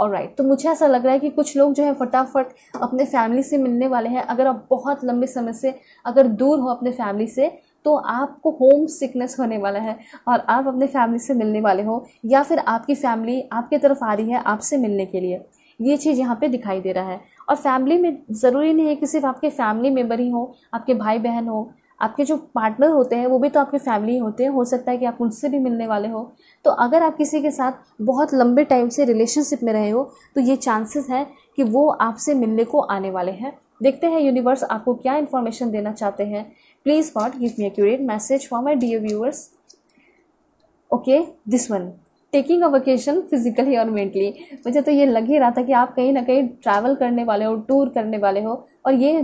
Speaker 1: और राइट तो मुझे ऐसा लग रहा है कि कुछ लोग जो है फटाफट अपने फैमिली से मिलने वाले हैं अगर आप बहुत लंबे समय से अगर दूर हो अपने फैमिली से तो आपको होम सिकनेस होने वाला है और आप अपने फैमिली से मिलने वाले हो या फिर आपकी फैमिली आपकी तरफ आ रही है आपसे मिलने के लिए ये चीज़ यहाँ पे दिखाई दे रहा है और फैमिली में ज़रूरी नहीं है कि सिर्फ आपके फैमिली मेम्बर ही हो आपके भाई बहन हो आपके जो पार्टनर होते हैं वो भी तो आपके फैमिली होते हैं हो सकता है कि आप उनसे भी मिलने वाले हो तो अगर आप किसी के साथ बहुत लंबे टाइम से रिलेशनशिप में रहे हो तो ये चांसेस हैं कि वो आपसे मिलने को आने वाले हैं देखते हैं यूनिवर्स आपको क्या इन्फॉर्मेशन देना चाहते हैं please what give me a message message for my dear viewers okay this one taking a vacation physically और मेंटली मुझे तो ये लग ही रहा था कि आप कहीं ना कहीं ट्रैवल करने वाले हो टूर करने वाले हो और ये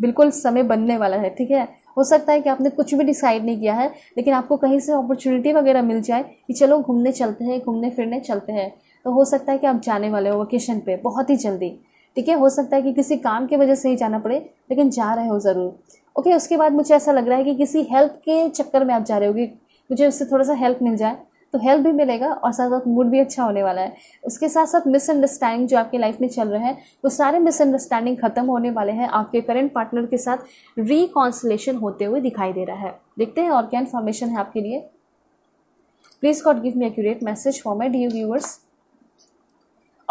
Speaker 1: बिल्कुल समय बनने वाला है ठीक है हो सकता है कि आपने कुछ भी डिसाइड नहीं किया है लेकिन आपको कहीं से अपॉर्चुनिटी वगैरह मिल जाए कि चलो घूमने चलते हैं घूमने फिरने चलते हैं तो हो सकता है कि आप जाने वाले हो वकेशन पर बहुत ही जल्दी ठीक है हो सकता है कि किसी काम की वजह से ही जाना पड़े लेकिन जा रहे हो ज़रूर ओके उसके बाद मुझे ऐसा लग रहा है कि किसी हेल्प के चक्कर में आप जा रहे होगी मुझे उससे थोड़ा सा हेल्प मिल जाए तो हेल्प भी मिलेगा और साथ साथ मूड भी अच्छा होने वाला है उसके साथ साथ मिसअंडरस्टैंडिंग जो आपकी लाइफ में चल रहे हैं वो सारे मिसअंडरस्टैंडिंग खत्म होने वाले हैं आपके करंट पार्टनर के साथ रिकॉन्सलेशन होते हुए दिखाई दे रहा है देखते हैं और क्या इन्फॉर्मेशन है आपके लिए please God give me accurate message for my dear viewers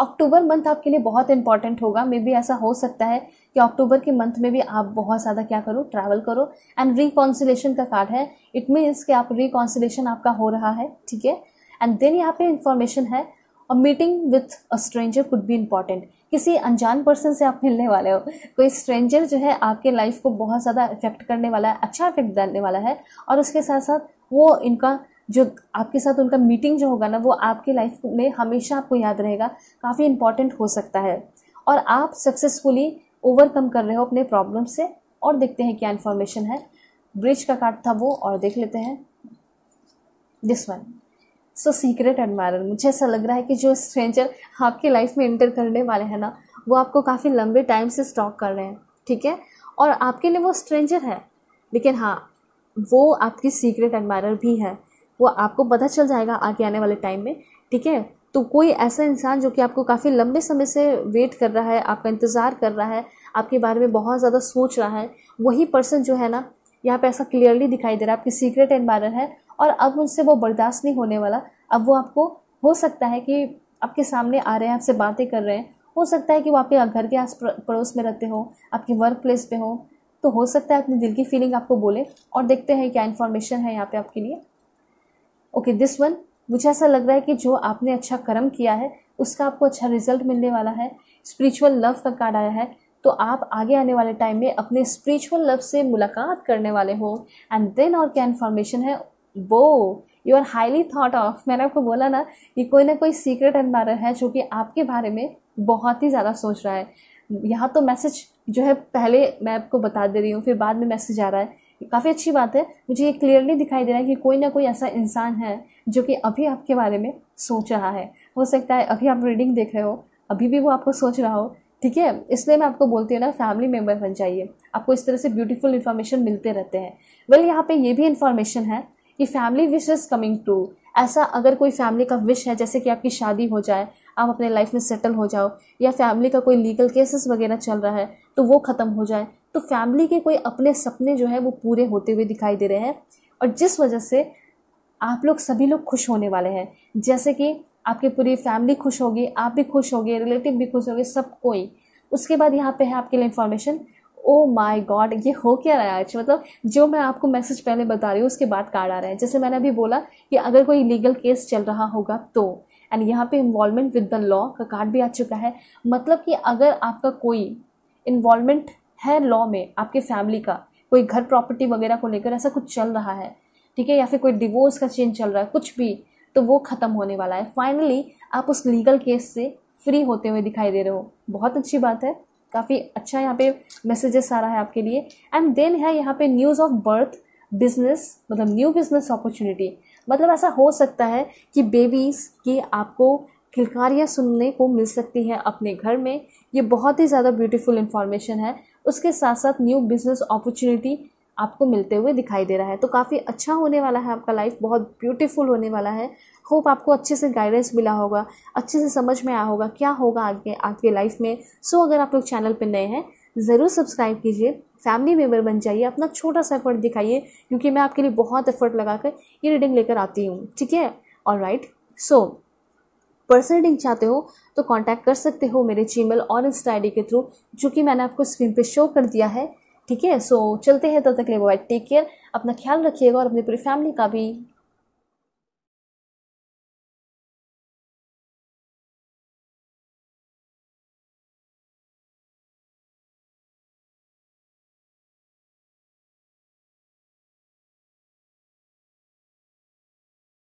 Speaker 1: October month आपके लिए बहुत इंपॉर्टेंट होगा मे बी ऐसा हो सकता है कि अक्टूबर के मंथ में भी आप बहुत ज़्यादा क्या करो ट्रैवल करो एंड रिकॉन्सिलेशन का कार्ड है इट मीन्स कि आप रिकॉन्सिलेशन आपका हो रहा है ठीक है एंड देन यहाँ पे इंफॉर्मेशन है और meeting with a stranger could भी इम्पॉर्टेंट किसी अनजान पर्सन से आप मिलने वाले हो कोई स्ट्रेंजर जो है आपके लाइफ को बहुत ज़्यादा इफेक्ट करने वाला है अच्छा इफेक्ट डालने वाला है और उसके साथ साथ वो इनका जो आपके साथ उनका मीटिंग जो होगा ना वो आपकी लाइफ में हमेशा आपको याद रहेगा काफ़ी इंपॉर्टेंट हो सकता है और आप सक्सेसफुली ओवरकम कर रहे हो अपने प्रॉब्लम से और देखते हैं क्या इन्फॉर्मेशन है ब्रिज का कार्ड था वो और देख लेते हैं this one so secret admire मुझे ऐसा लग रहा है कि जो स्ट्रेंजर आपके लाइफ में एंटर करने वाले हैं ना वो आपको काफ़ी लंबे टाइम से स्टॉक कर रहे हैं ठीक है और आपके लिए वो स्ट्रेंजर है लेकिन हाँ वो आपकी सीक्रेट एडमायर भी है वो आपको पता चल जाएगा आगे आने वाले टाइम में ठीक है तो कोई ऐसा इंसान जो कि आपको काफ़ी लंबे समय से वेट कर रहा है आपका इंतज़ार कर रहा है आपके बारे में बहुत ज़्यादा सोच रहा है वही पर्सन जो है ना यहाँ पे ऐसा क्लियरली दिखाई दे रहा है आपकी सीक्रेट एनवायरन है और अब उनसे वो बर्दाश्त नहीं होने वाला अब वो आपको हो सकता है कि आपके सामने आ रहे हैं आपसे बातें कर रहे हैं हो सकता है कि वो आपके घर के आस पड़ोस में रहते हो आपकी वर्क प्लेस पे हो तो हो सकता है अपने दिल की फीलिंग आपको बोले और देखते हैं क्या इन्फॉर्मेशन है यहाँ पे आपके लिए ओके दिस वन मुझे ऐसा लग रहा है कि जो आपने अच्छा कर्म किया है उसका आपको अच्छा रिजल्ट मिलने वाला है स्पिरिचुअल लव का कार्ड आया है तो आप आगे आने वाले टाइम में अपने स्पिरिचुअल लव से मुलाकात करने वाले हो एंड देन और क्या इन्फॉर्मेशन है वो you are highly thought of मैंने आपको बोला ना कि कोई ना कोई सीक्रेट एडमायर है जो कि आपके बारे में बहुत ही ज़्यादा सोच रहा है यहाँ तो मैसेज जो है पहले मैं आपको बता दे रही हूँ फिर बाद में मैसेज आ रहा है काफ़ी अच्छी बात है मुझे ये क्लियरली दिखाई दे रहा है कि कोई ना कोई ऐसा इंसान है जो कि अभी आपके बारे में सोच रहा है हो सकता है अभी आप रीडिंग देख रहे हो अभी भी वो आपको सोच रहा हो ठीक है इसलिए मैं आपको बोलती हूँ ना फैमिली मेम्बर बन जाइए आपको इस तरह से ब्यूटीफुल इन्फॉर्मेशन मिलते रहते हैं वेल यहाँ पे ये भी इन्फॉर्मेशन है कि family wish is coming to ऐसा अगर कोई फैमिली का विश है जैसे कि आपकी शादी हो जाए आप अपने लाइफ में सेटल हो जाओ या फैमिली का कोई लीगल केसेस वगैरह चल रहा है तो वो ख़त्म हो जाए तो फैमिली के कोई अपने सपने जो है वो पूरे होते हुए दिखाई दे रहे हैं और जिस वजह से आप लोग सभी लोग खुश होने वाले हैं जैसे कि आपकी पूरी फैमिली खुश होगी आप भी खुश होगे रिलेटिव भी खुश होंगे सब कोई उसके बाद यहाँ पे है आपके लिए इन्फॉर्मेशन ओ माय गॉड ये हो क्या रहा है मतलब जो मैं आपको मैसेज पहले बता रही हूँ उसके बाद कार्ड आ रहे हैं जैसे मैंने अभी बोला कि अगर कोई लीगल केस चल रहा होगा तो एंड यहाँ पे इन्वॉल्वमेंट विद द लॉ का कार्ड भी आ चुका है मतलब कि अगर आपका कोई इन्वॉल्वमेंट है लॉ में आपके फैमिली का कोई घर प्रॉपर्टी वगैरह को लेकर ऐसा कुछ चल रहा है ठीक है या फिर कोई डिवोर्स का चेंज चल रहा है कुछ भी तो वो ख़त्म होने वाला है फाइनली आप उस लीगल केस से फ्री होते हुए दिखाई दे रहे हो बहुत अच्छी बात है काफ़ी अच्छा यहाँ पे मैसेजेस आ रहा है आपके लिए एंड देन है यहाँ पे न्यूज़ ऑफ बर्थ बिजनेस मतलब न्यू बिजनेस अपॉर्चुनिटी मतलब ऐसा हो सकता है कि बेबीज़ की आपको खिलकारियाँ सुनने को मिल सकती हैं अपने घर में ये बहुत ही ज़्यादा ब्यूटीफुल इन्फॉर्मेशन है उसके साथ साथ न्यू बिजनेस अपॉर्चुनिटी आपको मिलते हुए दिखाई दे रहा है तो काफ़ी अच्छा होने वाला है आपका लाइफ बहुत ब्यूटीफुल होने वाला है होप आपको अच्छे से गाइडेंस मिला होगा अच्छे से समझ में आया होगा क्या होगा आगे आपके लाइफ में सो so, अगर आप लोग चैनल पर नए हैं ज़रूर सब्सक्राइब कीजिए फैमिली मेम्बर बन जाइए अपना छोटा सा एफर्ट दिखाइए क्योंकि मैं आपके लिए बहुत एफर्ट लगा कर ये रीडिंग लेकर आती हूँ ठीक है और राइट सो पर्सनल लिंक चाहते हो तो कांटेक्ट कर सकते हो मेरे जीमेल और इंस्टा आई के थ्रू जो कि मैंने आपको स्क्रीन पे शो कर दिया है ठीक है सो चलते हैं तब तो तक ले बाय टेक केयर अपना ख्याल रखिएगा और अपनी पूरी फैमिली का भी